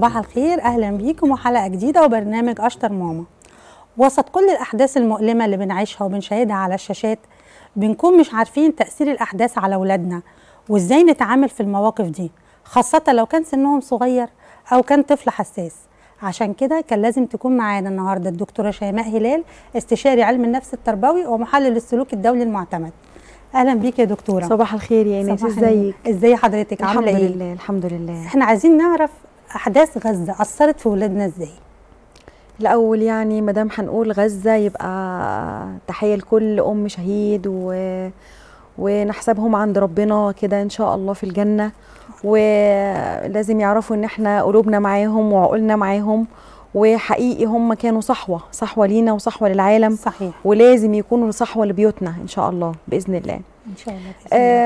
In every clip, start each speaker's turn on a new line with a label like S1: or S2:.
S1: صباح الخير اهلا بيكم وحلقه جديده وبرنامج اشطر ماما وسط كل الاحداث المؤلمه اللي بنعيشها وبنشاهدها على الشاشات بنكون مش عارفين تاثير الاحداث على اولادنا وازاي نتعامل في المواقف دي خاصه لو كان سنهم صغير او كان طفل حساس عشان كده كان لازم تكون معانا النهارده الدكتوره شيماء هلال استشاري علم النفس التربوي ومحلل السلوك الدولي المعتمد اهلا بيك يا دكتوره صباح الخير يا ايناس ازيك ازاي حضرتك عامله ايه الحمد
S2: لله الحمد لله
S1: احنا عايزين نعرف احداث غزه اثرت في ولادنا ازاي الاول يعني ما دام هنقول غزه
S2: يبقى تحيه لكل ام شهيد و ونحسبهم عند ربنا كده ان شاء الله في الجنه ولازم يعرفوا ان احنا قلوبنا معاهم وعقولنا معاهم وحقيقي هم كانوا صحوه صحوه لينا وصحوه للعالم صحيح ولازم يكونوا صحوه لبيوتنا ان شاء الله باذن الله ان شاء الله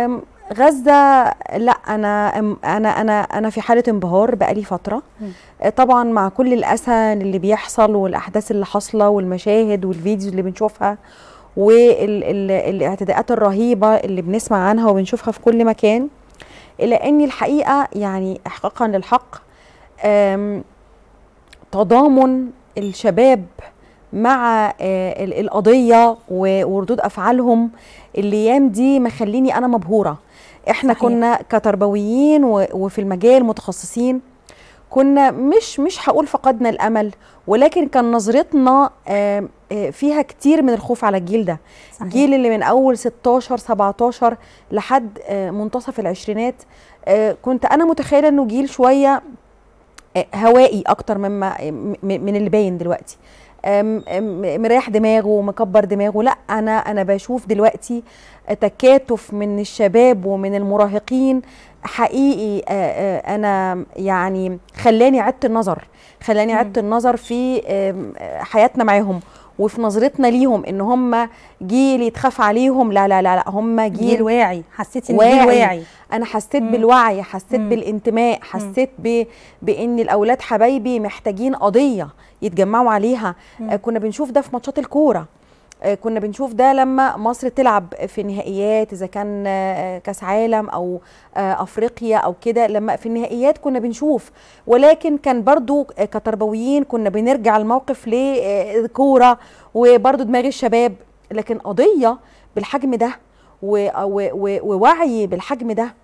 S2: الله. غزه لا انا انا انا انا في حاله انبهار بقالي فتره آه، طبعا مع كل الاسى اللي بيحصل والاحداث اللي حاصله والمشاهد والفيديوز اللي بنشوفها والاعتداءات الرهيبه اللي بنسمع عنها وبنشوفها في كل مكان الا ان الحقيقه يعني احقاقا للحق تضامن الشباب مع آه، القضيه وردود افعالهم الايام دي مخليني انا مبهوره احنا صحيح. كنا كتربويين وفي المجال متخصصين كنا مش مش هقول فقدنا الامل ولكن كان نظرتنا فيها كتير من الخوف على الجيل ده صحيح. الجيل اللي من اول 16 17 لحد منتصف العشرينات كنت انا متخيله انه جيل شويه هوائي اكتر مما من اللي باين دلوقتي مريح دماغه ومكبر دماغه لا انا انا بشوف دلوقتي تكاتف من الشباب ومن المراهقين حقيقي آه، آه، انا يعني خلاني عدت النظر خلاني عدت النظر في حياتنا معاهم وفي نظرتنا ليهم ان هم جيل يتخاف عليهم لا لا لا لا هم جيل, جيل واعي حسيت ان واعي. واعي انا حسيت مم. بالوعي حسيت مم. بالانتماء حسيت ب... بان الاولاد حبايبي محتاجين قضيه يتجمعوا عليها آه كنا بنشوف ده في ماتشات الكوره آه، كنا بنشوف ده لما مصر تلعب في نهائيات اذا كان آه، كاس عالم او آه، افريقيا او كده لما في النهائيات كنا بنشوف ولكن كان برضو كتربويين كنا بنرجع الموقف لكوره وبرضو دماغ الشباب لكن قضيه بالحجم ده ووعي بالحجم ده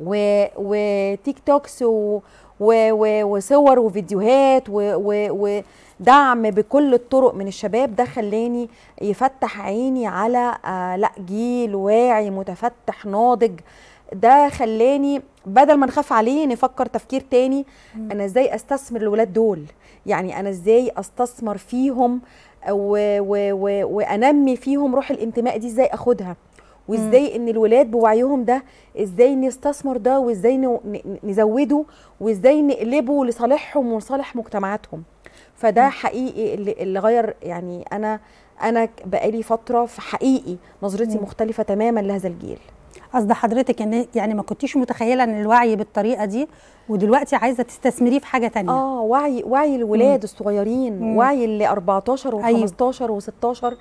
S2: وتيك توكس و و و وصور وفيديوهات و و ودعم بكل الطرق من الشباب ده خلاني يفتح عيني على آه، لا جيل واعي متفتح ناضج ده خلاني بدل ما نخاف عليه نفكر تفكير تاني انا ازاي استثمر الولاد دول يعني انا ازاي استثمر فيهم وانمي فيهم روح الانتماء دي ازاي اخدها وازاي ان الولاد بوعيهم ده ازاي نستثمر ده وازاي نزوده وازاي نقلبه لصالحهم ولصالح مجتمعاتهم فده حقيقي اللي غير يعني انا
S1: انا بقالي فتره حقيقي نظرتي مختلفه تماما لهذا الجيل قصد حضرتك ان يعني ما كنتيش متخيله ان الوعي بالطريقه دي ودلوقتي عايزه تستثمريه في حاجه ثانيه
S2: اه وعي وعي الولاد الصغيرين مم. وعي
S1: ال 14 و15 و16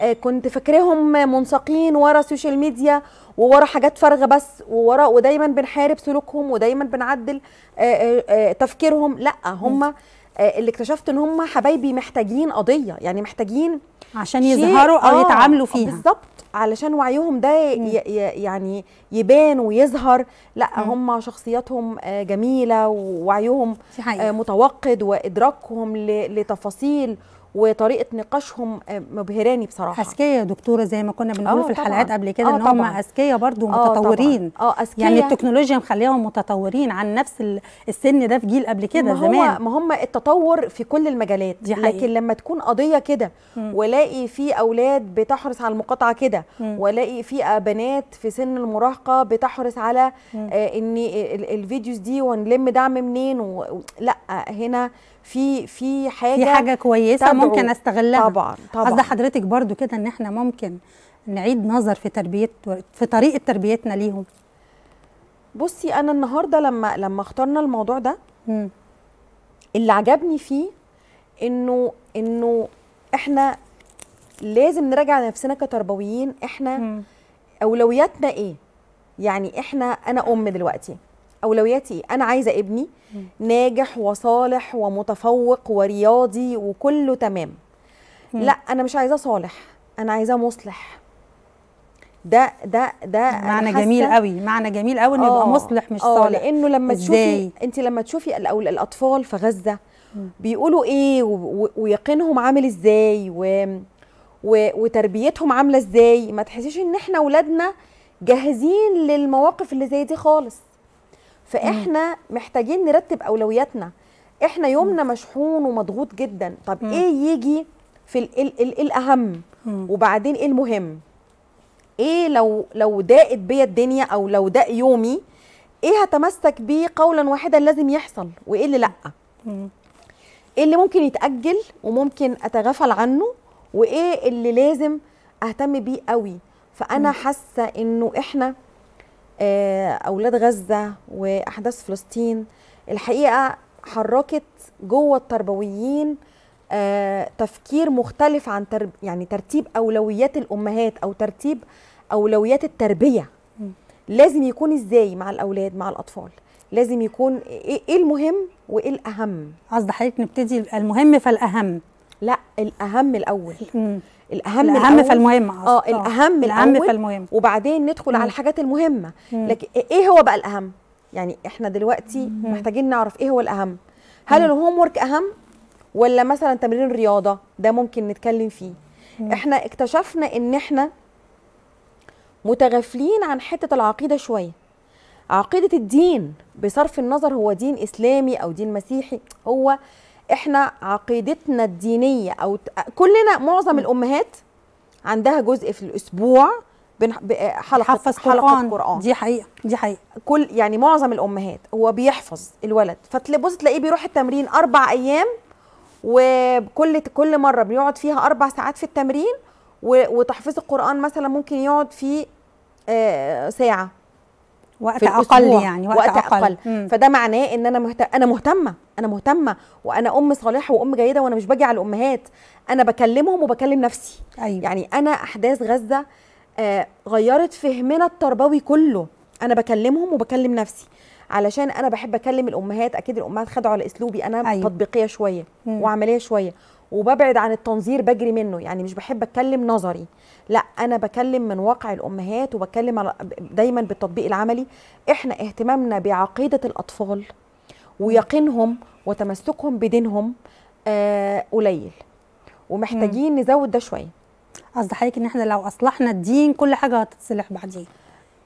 S2: آه كنت فاكراهم منسقين ورا السوشيال ميديا وورا حاجات فارغه بس وورا ودايما بنحارب سلوكهم ودايما بنعدل آه آه, آه، تفكيرهم لا هم آه، اللي اكتشفت ان هم حبايبي محتاجين قضيه يعني محتاجين عشان يظهروا او آه يتعاملوا فيها بالظبط علشان وعيهم ده يعني يبان ويظهر لا هم شخصياتهم آه، جميله ووعيهم آه، متوقد وادراكهم لتفاصيل وطريقه نقاشهم آه،
S1: مبهراني بصراحه اذكياء يا دكتوره زي ما كنا بنقول آه، في الحلقات طبعًا. قبل كده آه، ان هم اذكياء برضو متطورين اه اذكياء يعني التكنولوجيا مخليهم متطورين عن نفس السن ده في جيل قبل كده زمان ما هم التطور في كل المجالات دي حقيقة. لكن لما تكون قضيه كده والاقي
S2: في اولاد بتحرص على المقاطعه كده والاقي في بنات في سن المراهقه بتحرص على آه ان الفيديوز دي ونلم دعم منين لا هنا في في حاجه في حاجه كويسه تدعو. ممكن استغلها طبعا طبعا قصد حضرتك
S1: برضو كده ان احنا ممكن نعيد نظر في تربيه في طريقه تربيتنا ليهم بصي انا النهارده لما لما اخترنا الموضوع ده م.
S2: اللي عجبني فيه انه انه احنا لازم نراجع نفسنا كتربويين احنا م. اولوياتنا ايه يعني احنا انا ام دلوقتي اولوياتي انا عايزه ابني ناجح وصالح ومتفوق ورياضي وكله تمام لا انا مش عايزاه صالح انا عايزاه مصلح ده ده ده معنى جميل قوي معنى جميل قوي انه يبقى آه، مصلح مش آه، صالح لانه لما إزاي؟ تشوفي انت لما تشوفي الاطفال في غزه بيقولوا ايه ويقينهم عامل ازاي و... و... وتربيتهم عامله ازاي ما تحسيش ان احنا اولادنا جاهزين للمواقف اللي زي دي خالص فاحنا محتاجين نرتب اولوياتنا احنا يومنا مشحون ومضغوط جدا طب ايه يجي في الـ الـ الـ الاهم وبعدين ايه المهم ايه لو لو ضاقت بيا الدنيا او لو ضاق يومي ايه هتمسك بيه قولا واحدا لازم يحصل وايه اللي لا ايه اللي ممكن يتاجل وممكن اتغافل عنه وايه اللي لازم اهتم بيه قوي فانا حاسه انه احنا آه، اولاد غزه واحداث فلسطين الحقيقه حركت جوه التربويين آه، تفكير مختلف عن ترب يعني ترتيب اولويات الامهات او ترتيب اولويات التربيه لازم يكون ازاي مع الاولاد مع الاطفال لازم يكون ايه, إيه المهم وايه الاهم قصد حضرتك نبتدي المهم فالاهم لا الاهم الاول الاهم الاهم فالمهم آه،, اه الاهم الاهم فالمهم وبعدين ندخل مم. على الحاجات المهمه مم. لكن إيه،, ايه هو بقى الاهم يعني احنا دلوقتي مم. محتاجين نعرف ايه هو الاهم هل الهوم ورك اهم ولا مثلا تمرين الرياضه ده ممكن نتكلم فيه مم. احنا اكتشفنا ان احنا متغافلين عن حته العقيده شويه عقيده الدين بصرف النظر هو دين اسلامي او دين مسيحي هو احنا عقيدتنا الدينيه او كلنا معظم الامهات عندها جزء في الاسبوع حلقه حفظ حلقه قران دي حقيقه دي حقيقه كل يعني معظم الامهات هو بيحفظ الولد فتبص تلاقيه بيروح التمرين اربع ايام وكل كل مره بيقعد فيها اربع ساعات في التمرين وتحفيظ القران مثلا ممكن يقعد فيه آه، ساعه وقت اقل يعني وقت, وقت اقل, أقل. فده معناه ان انا مهت... انا مهتمه انا مهتمه وانا ام صالحه وام جيده وانا مش باجي على الامهات انا بكلمهم وبكلم نفسي أيوة. يعني انا احداث غزه آه غيرت فهمنا التربوي كله انا بكلمهم وبكلم نفسي علشان انا بحب اكلم الامهات اكيد الامهات خدعوا على اسلوبي انا أيوة. تطبيقيه شويه مم. وعمليه شويه وببعد عن التنظير بجري منه يعني مش بحب اتكلم نظري لا انا بكلم من واقع الامهات وبكلم دايما بالتطبيق العملي احنا اهتمامنا بعقيده الاطفال ويقينهم
S1: وتمسكهم بدينهم آه، قليل ومحتاجين نزود ده شويه قصد حضرتك ان احنا لو اصلحنا الدين كل حاجه هتتصلح بعدين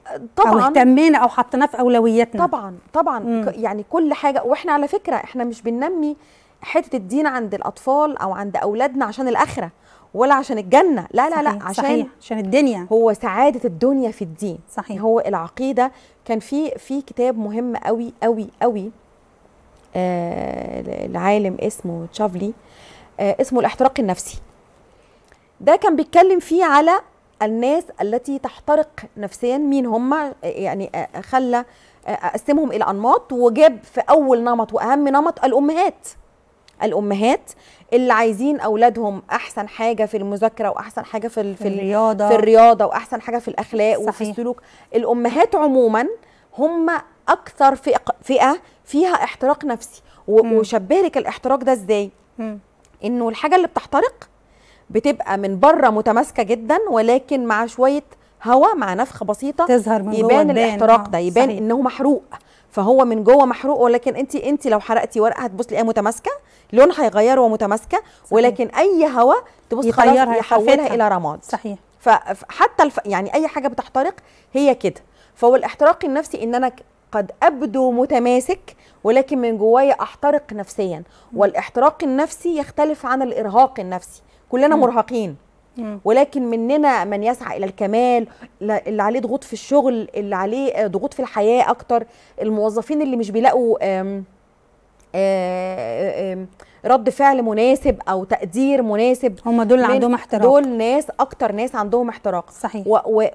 S1: آه، طبعا او اهتمينا او حطيناه في اولوياتنا طبعا طبعا مم. يعني كل حاجه واحنا على فكره احنا مش
S2: بننمي حته الدين عند الاطفال او عند اولادنا عشان الاخره ولا عشان الجنه لا لا لا عشان صحيح عشان الدنيا هو سعاده الدنيا في الدين صحيح هو العقيده كان في في كتاب مهم قوي قوي قوي آه العالم اسمه تشافلي آه اسمه الاحتراق النفسي ده كان بيتكلم فيه على الناس التي تحترق نفسيا مين هم آه، يعني آه، خلى آه، قسمهم الى انماط وجاب في اول نمط واهم نمط الامهات الامهات اللي عايزين اولادهم احسن حاجه في المذاكره واحسن حاجه في, في الرياضه في الرياضه واحسن حاجه في الاخلاق صحيح. وفي السلوك الامهات عموما هم اكثر فئه فئه فيها احتراق نفسي وشبه لك الاحتراق ده ازاي انه الحاجه اللي بتحترق بتبقى من بره متماسكه جدا ولكن مع شويه هواء مع نفخه بسيطه تظهر من يبان الاحتراق ده آه، يبان صحيح. انه محروق فهو من جوه محروق ولكن انت انت لو حرقتي ورقه هتبص تلاقيها متماسكه لون هيغير ومتماسكه ولكن اي هواء تبص يغيرها يحولها الى رماد صحيح فحتى الف... يعني اي حاجه بتحترق هي كده فهو الاحتراق النفسي ان انا قد ابدو متماسك ولكن من جوايا احترق نفسيا والاحتراق النفسي يختلف عن الارهاق النفسي كلنا مرهقين ولكن مننا من يسعى الى الكمال اللي عليه ضغوط في الشغل اللي عليه ضغوط في الحياه اكتر الموظفين اللي مش بيلاقوا رد فعل مناسب او تقدير مناسب هم دول اللي عندهم احتراق دول ناس اكتر ناس عندهم احتراق صحيح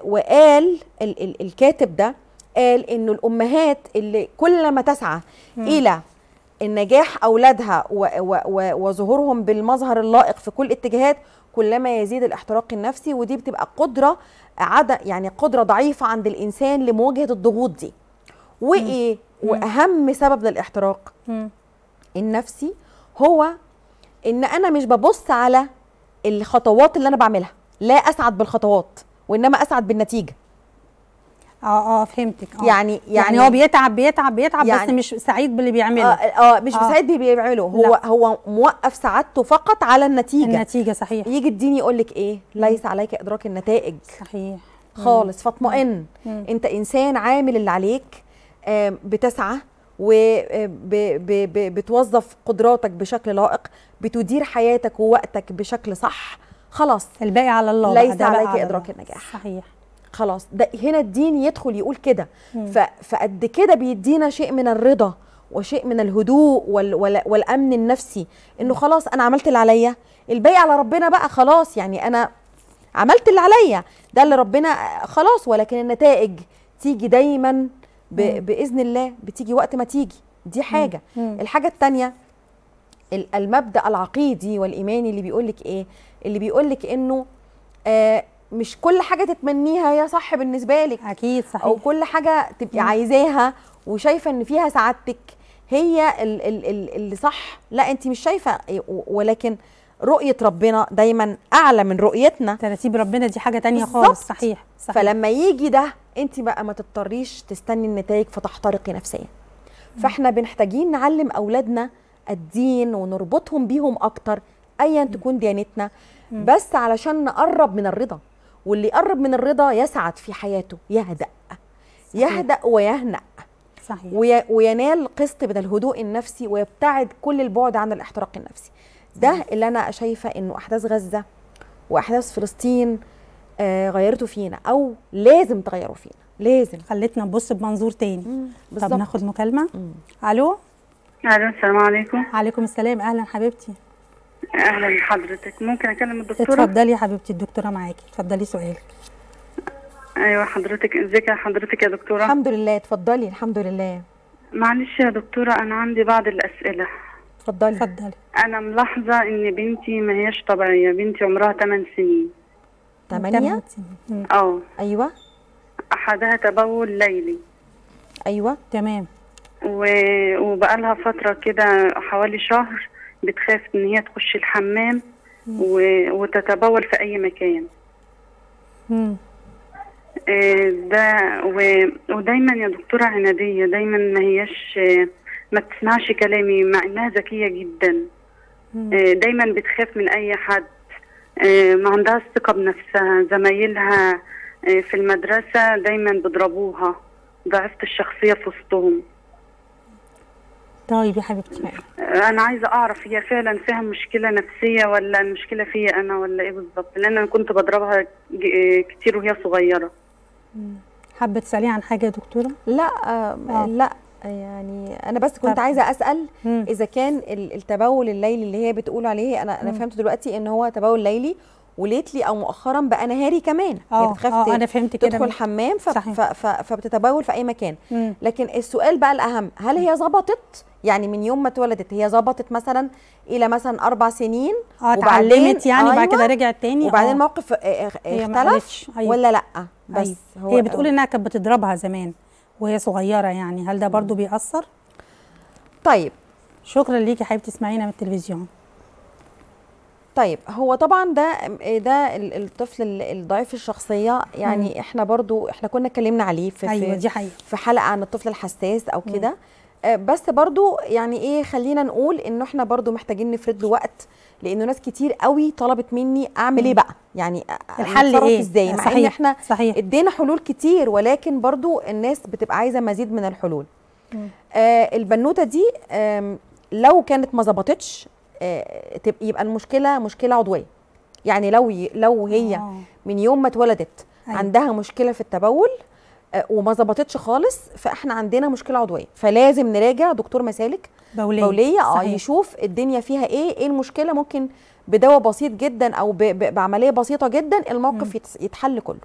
S2: وقال ال ال الكاتب ده قال انه الامهات اللي كل ما تسعى مم. الى النجاح اولادها وظهورهم بالمظهر اللائق في كل اتجاهات كلما يزيد الاحتراق النفسي ودي بتبقى قدره عدا يعني قدره ضعيفه عند الانسان لمواجهه الضغوط دي وايه واهم سبب للاحتراق النفسي هو ان انا مش ببص على الخطوات اللي انا بعملها لا اسعد بالخطوات وانما اسعد بالنتيجه
S1: اه اه فهمتك آه. يعني, يعني يعني هو بيتعب بيتعب بيتعب يعني بس مش سعيد باللي بيعمله اه, آه مش آه. سعيد باللي بيعمله هو لا. هو موقف سعادته فقط على النتيجه النتيجه صحيح يجي الدين يقول لك ايه
S2: ليس عليك ادراك النتائج صحيح خالص فاطمئن انت انسان عامل اللي عليك آه، بتسعى آه، بتسعى وبتوظف قدراتك بشكل لائق بتدير حياتك ووقتك بشكل صح خلاص الباقي على الله ليس عليك ادراك
S1: النجاح صحيح
S2: خلاص ده هنا الدين يدخل يقول كده فقد كده بيدينا شيء من الرضا وشيء من الهدوء وال وال والامن النفسي انه خلاص انا عملت اللي عليا الباقي على ربنا بقى خلاص يعني انا عملت اللي عليا ده اللي ربنا خلاص ولكن النتائج تيجي دايما باذن الله بتيجي وقت ما تيجي دي حاجه الحاجه الثانيه المبدا العقيدي والايماني اللي بيقول لك ايه اللي بيقول لك انه آه مش كل حاجه تتمنيها هي صح بالنسبه لك اكيد صحيح او كل حاجه تبقي عايزاها وشايفه ان فيها سعادتك هي اللي صح لا انت مش شايفه ولكن رؤيه ربنا دايما اعلى من رؤيتنا ترتيب ربنا دي حاجه تانية خالص صحيح, صحيح فلما يجي ده انت بقى ما تضطريش تستني النتائج فتحترقي نفسيا فاحنا بنحتاجين نعلم اولادنا الدين ونربطهم بيهم اكتر ايا تكون ديانتنا بس علشان نقرب من الرضا واللي يقرب من الرضا يسعد في حياته يهدأ صحيح. يهدأ ويهنأ صحيح. وي... وينال قسط من الهدوء النفسي ويبتعد كل البعد عن الاحتراق النفسي ده اللي أنا شايفة إنه أحداث غزة وأحداث
S1: فلسطين آه غيرته فينا أو لازم تغيروا فينا لازم خلتنا نبص بمنظور تاني طب ناخد مكالمة مم. ألو ألو السلام عليكم عليكم السلام أهلا حبيبتي
S3: اهلا بحضرتك ممكن اكلم الدكتوره اتفضلي يا
S1: حبيبتي الدكتوره معاكي اتفضلي سؤالك
S3: ايوه حضرتك ازيك يا حضرتك يا دكتوره الحمد لله اتفضلي الحمد لله معلش يا دكتوره انا عندي بعض الاسئله
S1: اتفضلي اتفضلي
S3: انا ملاحظه ان بنتي ما هياش طبيعيه بنتي عمرها 8 سنين 8 سنين اه ايوه احدها تبول ليلي ايوه تمام و... لها فتره كده حوالي شهر بتخاف ان هي تخش الحمام و... وتتبول في اي مكان آه، ده و... ودايما يا دكتوره عناديه دايما ما هيش آه، ما بتسمعش كلامي مع انها ذكيه جدا آه، دايما بتخاف من اي حد ما عندهاش ثقه بنفسها زمايلها في المدرسه دايما بيضربوها ضعفت الشخصيه في وسطهم
S1: طيب يا حبيبتي انا
S3: عايزه اعرف هي فعلا فيها مشكله نفسيه ولا المشكله فيا انا ولا ايه بالظبط لان انا كنت بضربها آه، كتير وهي صغيره
S2: حابه تساليه عن حاجه يا دكتوره لا آه،, آه. لا يعني انا بس كنت طب. عايزه اسال مم. اذا كان التبول الليلي اللي هي بتقول عليه انا انا فهمت دلوقتي ان هو تبول ليلي وليتلي او مؤخرا بقى نهاري كمان اه يعني انا فهمت كده تدخل الحمام فبتتبول في اي مكان مم. لكن السؤال بقى الاهم هل هي ظبطت يعني من يوم ما اتولدت هي ظبطت مثلا الى مثلا اربع سنين اه اتعلمت يعني وبعد كده أيوة، رجعت تاني وبعدين الموقف آه. آه، اختلف أيوة. ولا لا بس أيوة. هو هي بتقول
S1: انها كانت بتضربها زمان وهي صغيره يعني هل ده برضو بيأثر طيب شكرا ليكي حبيبتي اسمعينا من التلفزيون طيب هو طبعا ده ده
S2: الطفل الضعيف الشخصيه يعني مم. احنا برضو احنا كنا اتكلمنا عليه في أيوة دي حقيقة. في حلقه عن الطفل الحساس او كده آه، بس برضو يعني ايه خلينا نقول ان احنا برضو محتاجين نفرد له وقت لانه ناس كتير قوي طلبت مني اعمل ايه بقى يعني الحل ايه ازاي آه، مع ان احنا صحيح. ادينا حلول كتير ولكن برضو الناس بتبقى عايزه مزيد من الحلول آه البنوته دي لو كانت ما ظبطتش آه، يبقى المشكله مشكله عضويه يعني لو لو هي آه. من يوم ما اتولدت أيوة. عندها مشكله في التبول آه، وما ظبطتش خالص فاحنا عندنا مشكله عضويه فلازم نراجع دكتور مسالك بوليه, بولية اه يشوف الدنيا فيها ايه ايه المشكله ممكن بدواء بسيط جدا او بعمليه بسيطه جدا الموقف م. يتحل كله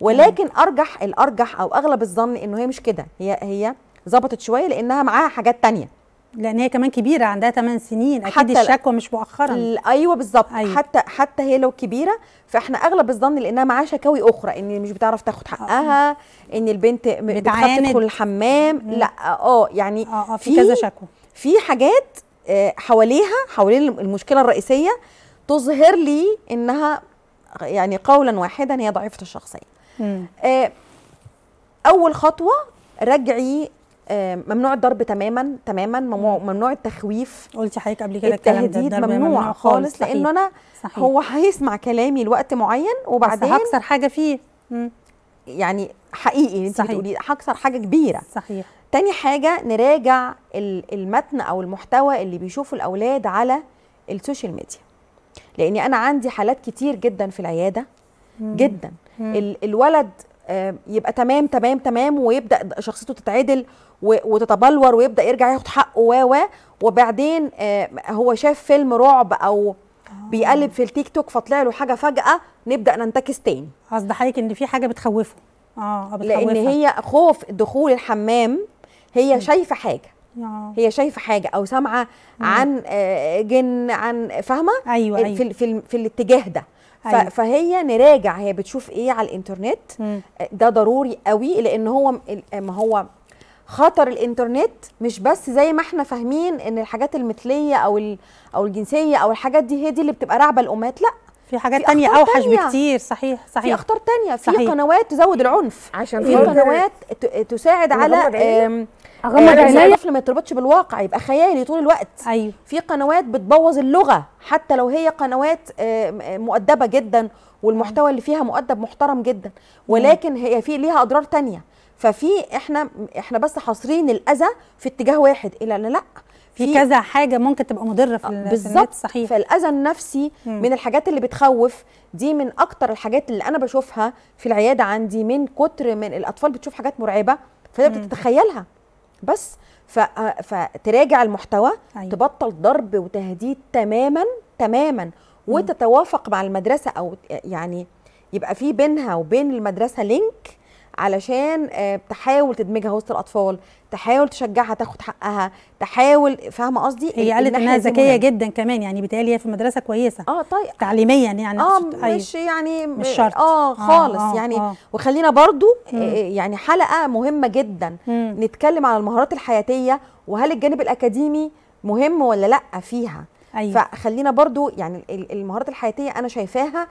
S2: ولكن م. ارجح الارجح او اغلب الظن انه هي مش كده هي هي ظبطت شويه لانها معاها حاجات تانية لان هي كمان كبيره عندها 8 سنين اكيد الشكوى مش مؤخرا ايوه بالظبط أيوة. حتى حتى هي لو كبيره فاحنا اغلب الظن لانها معاها شكاوي اخرى ان مش بتعرف تاخد حقها أوه. ان البنت بتخاف تدخل الحمام مم. لا اه يعني آه, آه، في, في كذا شكوى في حاجات آه، حواليها حوالين المشكله الرئيسيه تظهر لي انها يعني قولا واحدا هي ضعيفه الشخصيه مم. آه، اول خطوه رجعي آه، ممنوع الضرب تماما تماما ممنوع التخويف قلتي حضرتك قبل كده التهديد ممنوع, ممنوع خالص لانه انا صحيح. هو هيسمع كلامي لوقت معين وبعدين هكسر حاجه فيه يعني حقيقي انت بتقولي هكسر حاجه كبيره صحيح تاني حاجه نراجع المتن او المحتوى اللي بيشوفه الاولاد على السوشيال ميديا لاني انا عندي حالات كتير جدا في العياده مم. جدا مم. الولد آه، يبقى تمام تمام تمام ويبدا شخصيته تتعدل وتتبلور ويبدا يرجع ياخد حقه و و وبعدين آه، هو شاف فيلم رعب او آه. بيقلب في التيك توك فطلع له حاجه فجاه نبدا ننتكس تاني قصد حضرتك ان في حاجه بتخوفه
S1: آه،, اه بتخوفها لان هي
S2: خوف دخول الحمام هي شايفه حاجه آه. هي شايفه حاجه او سامعه عن جن عن فاهمه أيوة, ايوه في في, في الاتجاه ده أيوة. فهي نراجع هي بتشوف ايه على الانترنت ده ضروري قوي لان هو ما هو خطر الانترنت مش بس زي ما احنا فاهمين ان الحاجات المثليه او او الجنسيه او الحاجات دي هي دي اللي بتبقى راعبه الامات لا في حاجات في تانية اوحش تانية. بكتير
S1: صحيح صحيح في اخطار تانية في صحيح.
S2: قنوات تزود العنف عشان في قنوات تساعد على اغمض عينيا الطفل ما يتربطش بالواقع يبقى خيالي طول الوقت ايوه في قنوات بتبوظ اللغه حتى لو هي قنوات مؤدبه جدا والمحتوى اللي فيها مؤدب محترم جدا ولكن هي في ليها اضرار تانية ففي احنا احنا بس حاصرين الاذى في اتجاه واحد الا لا في كذا حاجه ممكن تبقى مضره في بالظبط صحيح فالاذى النفسي م. من الحاجات اللي بتخوف دي من اكتر الحاجات اللي انا بشوفها في العياده عندي من كتر من الاطفال بتشوف حاجات مرعبه فهي بتتخيلها بس آه، فتراجع المحتوى أيوة. تبطل ضرب وتهديد تماما تماما وتتوافق مع المدرسه او يعني يبقى في بينها وبين المدرسه لينك علشان آه، تحاول تدمجها
S1: وسط الاطفال تحاول تشجعها تاخد حقها تحاول فاهمه قصدي هي قالت انها ذكيه جدا كمان يعني بيتهيألي هي في مدرسه كويسه اه طيب تعليميا يعني اه أيوة. مش يعني مش شرط اه, آه، خالص آه آه يعني آه وخلينا برضو آه يعني حلقه مهمه جدا
S2: مم. نتكلم على المهارات الحياتيه وهل الجانب الاكاديمي مهم ولا لا فيها أيوة. فخلينا برضو يعني المهارات الحياتيه انا شايفاها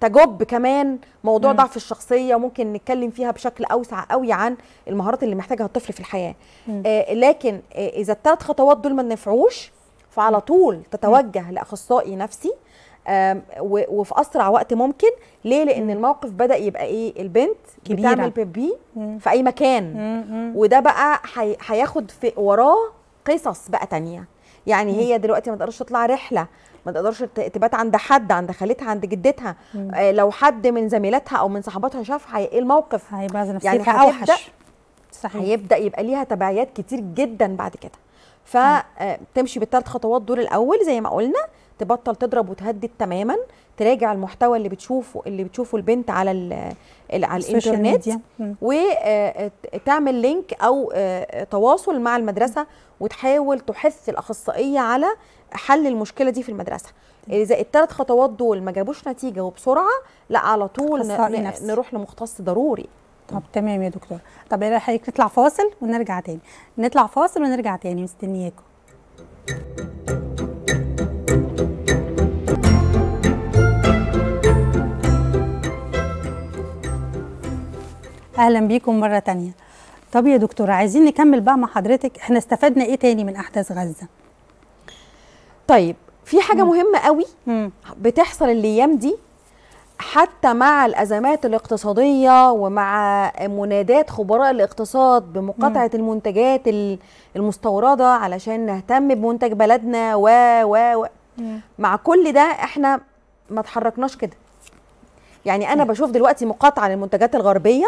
S2: تجب كمان موضوع مم. ضعف الشخصيه وممكن نتكلم فيها بشكل اوسع قوي عن المهارات اللي محتاجها الطفل في الحياه آه لكن آه اذا الثلاث خطوات دول ما نفعوش فعلى طول تتوجه لاخصائي نفسي آه وفي اسرع وقت ممكن ليه لان مم. الموقف بدا يبقى ايه البنت كبيرة. بتعمل بيبي في اي مكان مم. وده بقى هياخد وراه قصص بقى تانية يعني مم. هي دلوقتي ما تقدرش تطلع رحله ما تقدرش تبات عند حد عند خالتها عند جدتها آه لو حد من زميلاتها او من صحباتها شافها ايه الموقف هيبقى يعني اوحش صحيح هيبدا يبقى ليها تبعيات كتير جدا بعد كده فتمشي آه، بالثلاث خطوات دول الاول زي ما قلنا تبطل تضرب وتهدد تماما تراجع المحتوى اللي بتشوفه اللي بتشوفه البنت على الـ على الانترنت وتعمل آه، لينك او آه، تواصل مع المدرسه وتحاول تحث الاخصائيه على حل المشكله دي في المدرسه اذا الثلاث خطوات دول ما جابوش نتيجه وبسرعه
S1: لا على طول نروح لمختص ضروري طب تمام يا دكتور طب ايه حضرتك نطلع فاصل ونرجع تاني نطلع فاصل ونرجع تاني مستنياكم اهلا بيكم مره تانية طب يا دكتور عايزين نكمل بقى مع حضرتك احنا استفدنا ايه تاني من احداث غزه طيب في حاجه مم. مهمه قوي بتحصل الايام دي
S2: حتى مع الازمات الاقتصاديه ومع منادات خبراء الاقتصاد بمقاطعه مم. المنتجات المستورده علشان نهتم بمنتج بلدنا و و و مع كل ده احنا ما اتحركناش كده يعني انا مم. بشوف دلوقتي مقاطعه للمنتجات الغربيه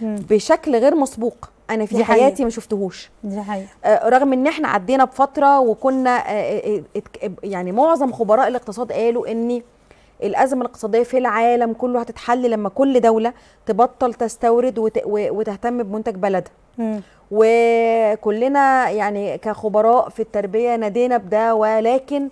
S2: بشكل غير مسبوق انا في حياتي ما شفتهوش دي حقيقة. آه رغم ان احنا عدينا بفتره وكنا آه, آه،, آه، يعني معظم خبراء الاقتصاد قالوا ان الازمه الاقتصاديه في العالم كله هتتحل لما كل دوله تبطل تستورد وت... وتهتم بمنتج بلدها وكلنا يعني كخبراء في التربيه نادينا بده ولكن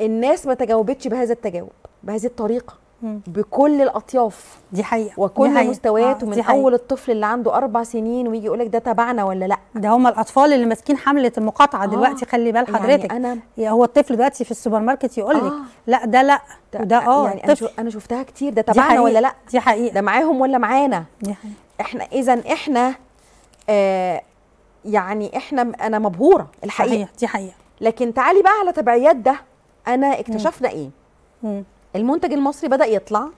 S2: الناس ما تجاوبتش بهذا التجاوب بهذه الطريقه بكل الاطياف دي حقيقه وكل مستوياته حقيقة. آه، ومن اول الطفل اللي عنده اربع سنين ويجي
S1: يقول لك ده تبعنا ولا لا ده هم الاطفال اللي ماسكين حمله المقاطعه آه. دلوقتي خلي بال يعني حضرتك يعني أنا هو الطفل دلوقتي في السوبر ماركت يقول لك آه. لا ده لا ده, يعني اه يعني طفل. انا شفتها كتير
S2: ده تبعنا ولا لا دي حقيقه ده معاهم ولا معانا دي حقيقة. احنا اذا احنا آه يعني احنا انا مبهوره الحقيقه صحيح. دي حقيقه لكن تعالي بقى على تبعيات ده انا اكتشفنا مم. ايه مم. المنتج المصري بدا يطلع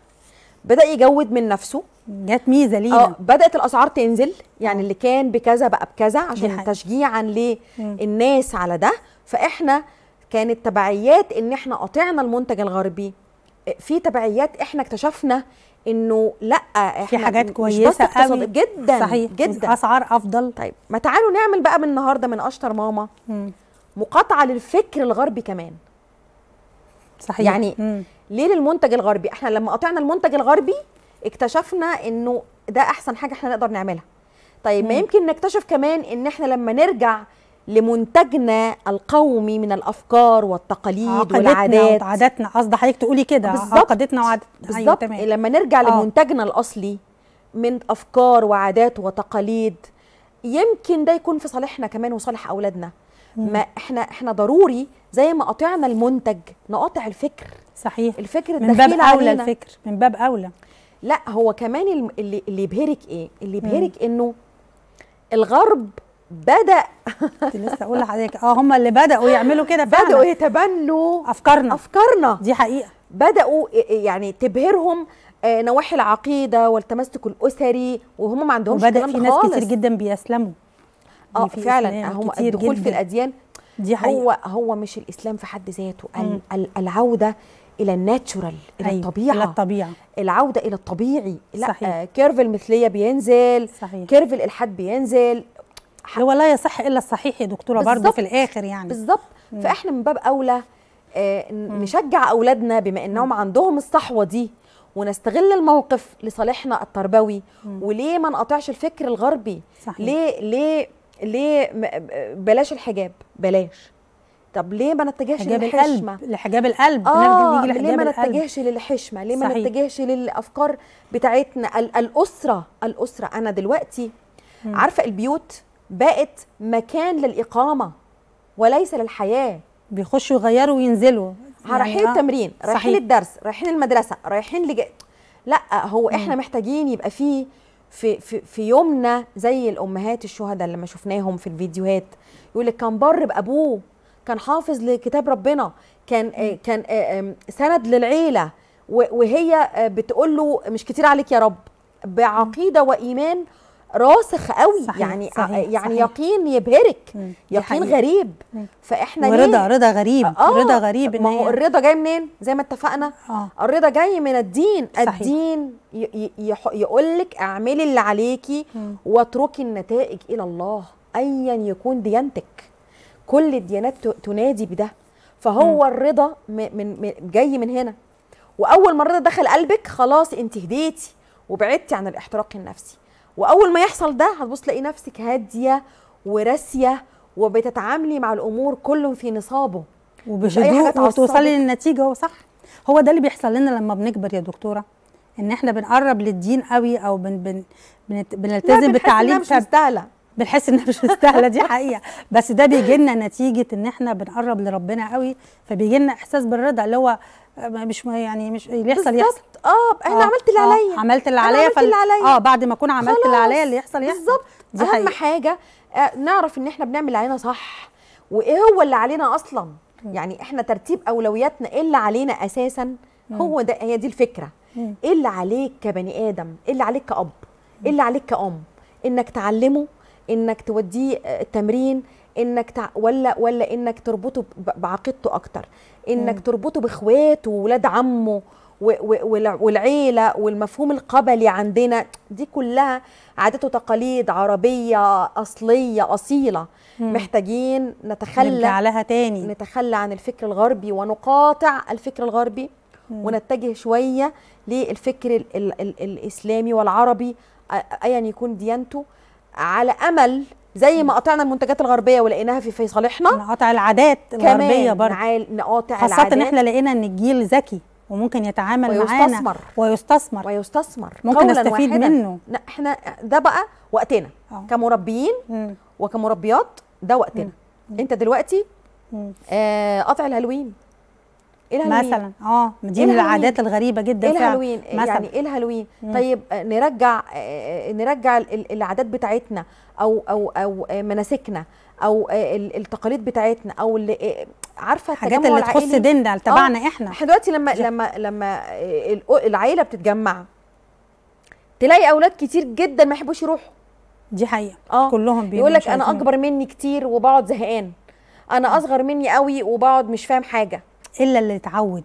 S2: بدا يجود من نفسه جت ميزه لينا اه بدات الاسعار تنزل يعني آه. اللي كان بكذا بقى بكذا عشان تشجيعا للناس على ده فاحنا كانت تبعيات ان احنا قطعنا المنتج الغربي في تبعيات احنا اكتشفنا انه لا احنا في حاجات كويسه قوي جدا صحيح جدا اسعار افضل طيب ما تعالوا نعمل بقى من النهارده من اشطر ماما مقاطعه للفكر الغربي كمان صحيح يعني مم. ليه للمنتج الغربي احنا لما قطعنا المنتج الغربي اكتشفنا انه ده احسن حاجه احنا نقدر نعملها طيب ما يمكن نكتشف كمان ان احنا لما نرجع لمنتجنا القومي من الافكار والتقاليد والعادات عاداتنا قصدي حضرتك تقولي كده عقدتنا وعاداتنا أيوة، بالظبط أيوة لما نرجع أوه. لمنتجنا الاصلي من افكار وعادات وتقاليد يمكن ده يكون في صالحنا كمان وصالح اولادنا ما احنا احنا ضروري زي ما قطعنا المنتج نقاطع الفكر صحيح الفكر من باب اولى الفكر من باب اولى لا هو كمان اللي اللي يبهرك ايه اللي يبهرك انه
S1: الغرب بدا كنت لسه اقول لحضرتك اه هم اللي بداوا يعملوا كده بداوا يتبنوا افكارنا افكارنا دي حقيقه بداوا يعني تبهرهم
S2: آه، نواحي العقيده والتمسك الاسري وهم ما عندهمش وبدا في ناس خالص. كتير جدا بيسلموا اه فعلا يعني هم الدخول جداً. في الاديان دي حقيقة. هو هو مش الاسلام في حد ذاته العوده الى الناتشورال الى أيوة. الطبيعه الى الطبيعه العوده الى الطبيعي لا صحيح. آه، كيرف المثليه بينزل صحيح. كيرف الالحاد بينزل هو لا يصح الا الصحيح يا دكتوره برضه في الاخر يعني بالظبط فاحنا من باب اولى آه نشجع اولادنا بما انهم م. عندهم الصحوه دي ونستغل الموقف لصالحنا التربوي م. وليه ما نقطعش الفكر الغربي صحيح. ليه ليه ليه بلاش الحجاب بلاش طب ليه ما نتجهش للحشمه لحجاب القلب آه نيجي لحجاب ليه ما نتجهش للحشمه ليه ما نتجهش للافكار بتاعتنا الاسره الاسره انا دلوقتي م. عارفه البيوت بقت مكان للاقامه وليس للحياه بيخشوا يغيروا وينزلوا يعني رايحين آه، التمرين رايحين الدرس رايحين المدرسه رايحين لج... لا هو احنا م. محتاجين يبقى فيه في في في يومنا زي الامهات الشهداء لما شفناهم في الفيديوهات يقول لك كان بر بابوه كان حافظ لكتاب ربنا كان آه، كان آه، سند للعيله وهي آه، بتقول له مش كتير عليك يا رب بعقيده وايمان راسخ قوي صحيح يعني صحيح يعني صحيح يقين يبهرك يقين غريب فاحنا ورضا رضا غريب آه رضا غريب ما هو الرضا جاي منين زي ما اتفقنا آه. الرضا جاي من الدين صحيح. الدين يقول لك اعملي اللي عليكي واتركي النتائج الى الله ايا يكون ديانتك كل الديانات تنادي بده فهو م. الرضا من, جاي من هنا واول ما الرضا دخل قلبك خلاص انت هديتي وبعدتي عن الاحتراق النفسي واول ما يحصل ده هتبص تلاقي نفسك هاديه وراسيه وبتتعاملي مع الامور كله في نصابه
S1: وبشدوء وتوصلي للنتيجه هو صح هو ده اللي بيحصل لنا لما بنكبر يا دكتوره ان احنا بنقرب للدين قوي او بن بن بنلتزم بالتعليم مش مستاهله بنحس ان مش مستاهله دي حقيقه بس ده بيجي لنا نتيجه ان احنا بنقرب لربنا قوي فبيجي لنا احساس بالرضا اللي هو مش يعني مش اللي يحصل يحصل اه انا عملت اللي عليا آه عملت اللي آه. عليا فال... اللي عليا اه بعد ما اكون عملت اللي عليا اللي يحصل يحصل بالظبط اهم
S2: حقيقة. حاجه آه نعرف ان احنا بنعمل اللي علينا صح وايه هو اللي علينا اصلا يعني احنا ترتيب اولوياتنا ايه اللي علينا اساسا هو ده هي دي الفكره ايه اللي عليك كبني ادم ايه اللي عليك كاب ايه اللي عليك كأم انك تعلمه انك توديه آه، تمرين انك تع... ولا ولا انك تربطه بعقيدته اكتر انك مم. تربطه باخواته واولاد عمه و... و... والعيله والمفهوم القبلي عندنا دي كلها عادات وتقاليد عربيه اصليه اصيله مم. محتاجين نتخلى نرجع لها تاني نتخلى عن الفكر الغربي ونقاطع الفكر الغربي مم. ونتجه شويه للفكر ال... ال... ال... الاسلامي والعربي ايا يكون ديانته على
S1: امل زي ما قطعنا المنتجات الغربيه ولقيناها في في صالحنا نقاطع العادات الغربيه برضه كمان
S2: نقاطع العادات خاصه ان احنا
S1: لقينا ان الجيل ذكي وممكن يتعامل ويستثمر معانا ويستثمر ويستثمر ممكن نستفيد منه احنا ده بقى وقتنا أوه. كمربيين
S2: وكمربيات ده وقتنا مم. انت دلوقتي آه، قطع آه الهالوين
S1: ايه مثلا اه دي إيه من العادات الغريبه جدا ايه الهالوين يعني مثلا. يعني ايه
S2: الهالوين طيب آه، نرجع آه، آه، نرجع العادات بتاعتنا او او او مناسكنا او التقاليد بتاعتنا او عارفه
S1: الحاجات اللي تخص ديننا تبعنا احنا احنا
S2: دلوقتي لما لما لما العيله بتتجمع تلاقي اولاد كتير جدا ما يحبوش يروحوا دي حقيقه آه. كلهم بيقول يقول لك انا اكبر مني كتير وبقعد زهقان انا اصغر مني قوي وبقعد
S1: مش فاهم حاجه الا اللي اتعود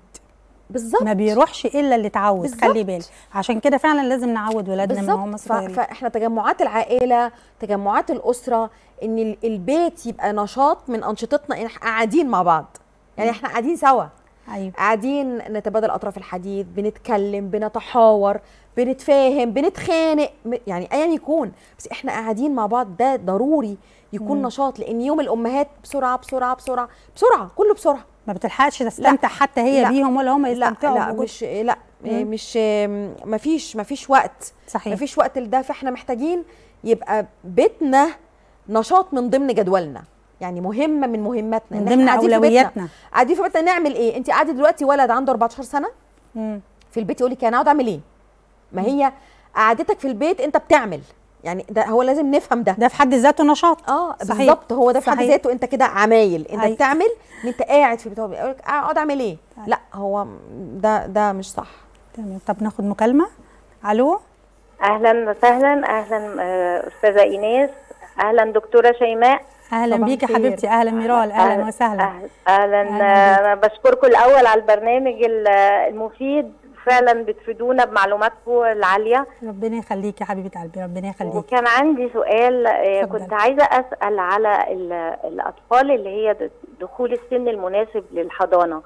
S1: بالظبط ما بيروحش الا اللي اتعود خلي بالك عشان كده فعلا لازم نعود ولادنا ان هم صغيرين فاحنا تجمعات العائله تجمعات
S2: الاسره ان البيت يبقى نشاط من انشطتنا ان احنا قاعدين مع بعض يعني احنا قاعدين سوا ايوه قاعدين نتبادل اطراف الحديث بنتكلم بنتحاور بنتفاهم بنتخانق يعني ايا يكون بس احنا قاعدين مع بعض ده ضروري يكون مم. نشاط لان يوم الامهات بسرعه بسرعه بسرعه بسرعه كله بسرعه ما بتلحقش تستمتع لا. حتى هي لا. بيهم ولا هم يستمتعوا لا, لا مش لا مم. آه، مش مفيش مفيش وقت صحيح مفيش وقت لده فاحنا محتاجين يبقى بيتنا نشاط من ضمن جدولنا يعني مهمه من مهماتنا من ضمن اولوياتنا قاعدين في بيتنا نعمل ايه انت قاعده دلوقتي ولد عنده 14 سنه مم. في البيت يقول لك انا اقعد اعمل ايه ما هي قعدتك في البيت انت بتعمل يعني ده هو لازم نفهم ده ده في حد ذاته نشاط اه بالظبط هو ده في حد ذاته انت كده عمايل انت هاي. بتعمل انت قاعد في بتوع بيقول لك اقعد اعمل ايه هاي. لا هو ده ده مش صح تمام طب ناخد مكالمه
S1: الو اهلا وسهلا اهلا آه، استاذه ايناس اهلا دكتوره شيماء اهلا بيكي حبيبتي اهلا ميرال اهلا وسهلا اهلا, آه، أهلاً, أهلاً, أهلاً, أهلاً بشكركم الاول على البرنامج المفيد فعلا بتفيدونا بمعلوماتكم العاليه ربنا يخليكي يا حبيبه قلبي ربنا يخليكي وكان عندي سؤال آه،
S4: كنت عايزه اسال على الاطفال اللي هي دخول السن المناسب للحضانه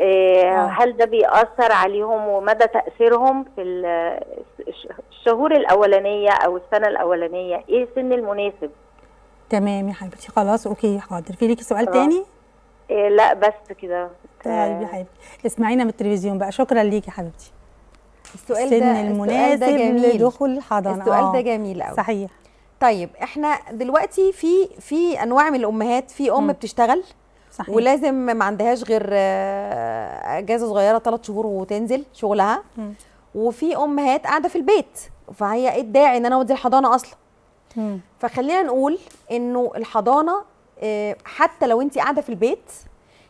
S4: آه، آه. هل ده بيأثر عليهم ومدى تأثيرهم
S1: في الشهور الأولانية أو السنة الأولانية إيه السن المناسب؟ تمام يا حبيبتي خلاص أوكي حاضر في ليكي سؤال تاني؟ إيه لا
S2: بس كده
S1: طيب يا حبيبتي اسمعينا من التلفزيون بقى شكرا ليكي حبيبتي
S2: السؤال السن ده المناسب لدخول الحضانه السؤال ده آه، جميل قوي صحيح طيب احنا دلوقتي في في انواع من الامهات في ام م. بتشتغل صحيح. ولازم ما عندهاش غير آه، اجازه صغيره ثلاث شهور وتنزل شغلها م. وفي امهات قاعده في البيت فهي ايه الداعي ان انا اودي الحضانه اصلا م. فخلينا نقول انه الحضانه آه، حتى لو انت قاعده في البيت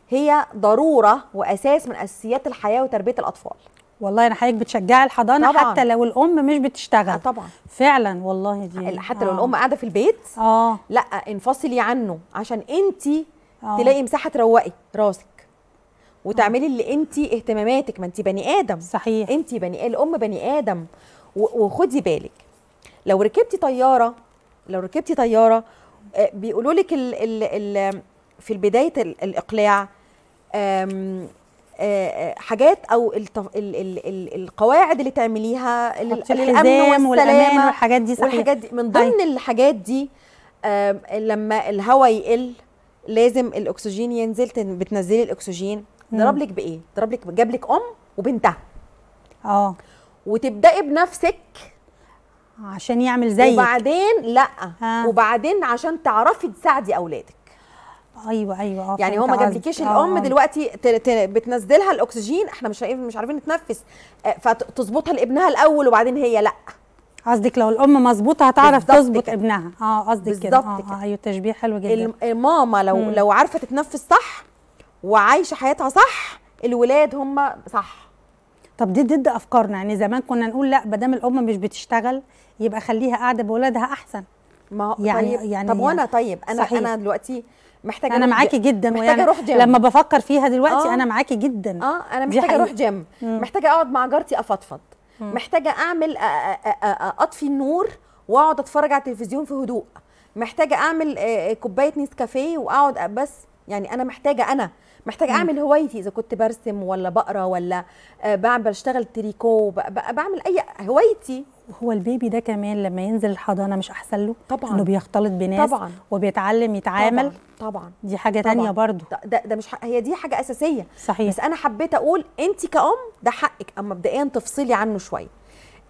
S2: هي ضروره واساس من اساسيات الحياه وتربيه الاطفال والله انا حضرتك بتشجعي الحضانه طبعًا. حتى لو الام مش بتشتغل آه، طبعا فعلا والله دي حتى آه. لو الام قاعده في البيت اه لا انفصلي عنه عشان انت آه. تلاقي مساحه تروقي راسك وتعملي آه. اللي انت اهتماماتك ما انت بني ادم صحيح انت بني الام بني ادم وخدي بالك لو ركبتي طياره لو ركبتي طياره بيقولوا لك ال ال ال في بدايه الاقلاع حاجات او القواعد اللي تعمليها الامن والسلامه والحاجات دي صحيح والحاجات دي من ضمن أي. طيب. الحاجات دي لما الهواء يقل لازم الاكسجين ينزل بتنزلي الاكسجين ضرب لك بايه ضرب لك جاب لك ام وبنتها اه وتبداي بنفسك عشان يعمل زيك وبعدين لا ها. وبعدين عشان تعرفي تساعدي اولادك
S1: ايوه ايوه يعني اه يعني ما جابلكيش الام اه. دلوقتي
S2: بتنزلها الاكسجين احنا مش عارفين مش عارفين نتنفس آه، فتظبطها
S1: لابنها الاول وبعدين هي لا قصدك لو الام مظبوطه هتعرف تظبط ابنها اه قصدك كده بالظبط اه, اه، ايوه تشبيه حلو جدا الماما لو م. لو عارفه تتنفس صح وعايشه حياتها صح الولاد هم صح طب دي ضد افكارنا يعني زمان كنا نقول لا ما دام الام مش بتشتغل يبقى خليها قاعده باولادها احسن ما يعني طيب يعني طب وانا طيب انا صحيح. انا
S2: دلوقتي محتاجه انا معاكي جدا محتاجه ويعني اروح جيم لما بفكر
S1: فيها دلوقتي آه انا معاكي
S2: جدا اه انا محتاجه اروح جيم محتاجه اقعد مع جارتي افضفض محتاجه اعمل اطفي النور واقعد اتفرج على التلفزيون في هدوء محتاجه اعمل آه، آه، كوبايه نسكافيه واقعد آه، بس يعني انا محتاجه انا محتاج اعمل هوايتي اذا كنت برسم ولا بقرا ولا آه، بعمل بشتغل تريكو
S1: بعمل اي هوايتي هو البيبي ده كمان لما ينزل الحضانه مش احسن له طبعا انه بيختلط بناس طبعا وبيتعلم يتعامل
S2: طبعا, طبعًا. دي حاجه طبعًا. تانية برضو ده, ده مش هي دي حاجه اساسيه صحيح بس انا حبيت اقول انت كأم ده حقك اما مبدئيا تفصلي عنه شويه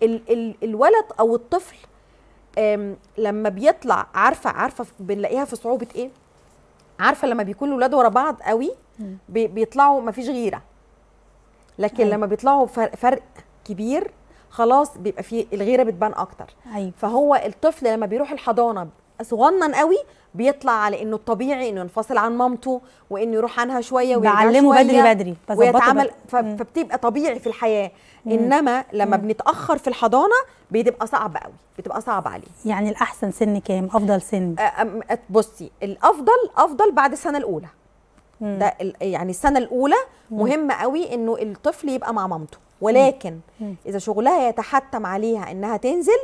S2: ال ال الولد او الطفل لما بيطلع عارفه عارفه بنلاقيها في صعوبه ايه عارفه لما بيكون الاولاد ورا بعض قوي بيطلعوا مفيش غيره لكن أيوة. لما بيطلعوا فرق, كبير خلاص بيبقى في الغيره بتبان اكتر أيوة. فهو الطفل لما بيروح الحضانه صغنن قوي بيطلع على انه الطبيعي انه ينفصل عن مامته وانه يروح عنها شويه بعلمه بدري بدري ويتعامل فبتبقى طبيعي في الحياه مم. انما لما مم. بنتاخر في الحضانه بتبقى صعب قوي بتبقى صعب عليه
S1: يعني الاحسن سن كام افضل
S2: سن بصي الافضل افضل بعد السنه الاولى مم. ده يعني السنه الاولى مم. مهم قوي انه الطفل يبقى مع مامته ولكن مم. اذا شغلها يتحتم عليها انها تنزل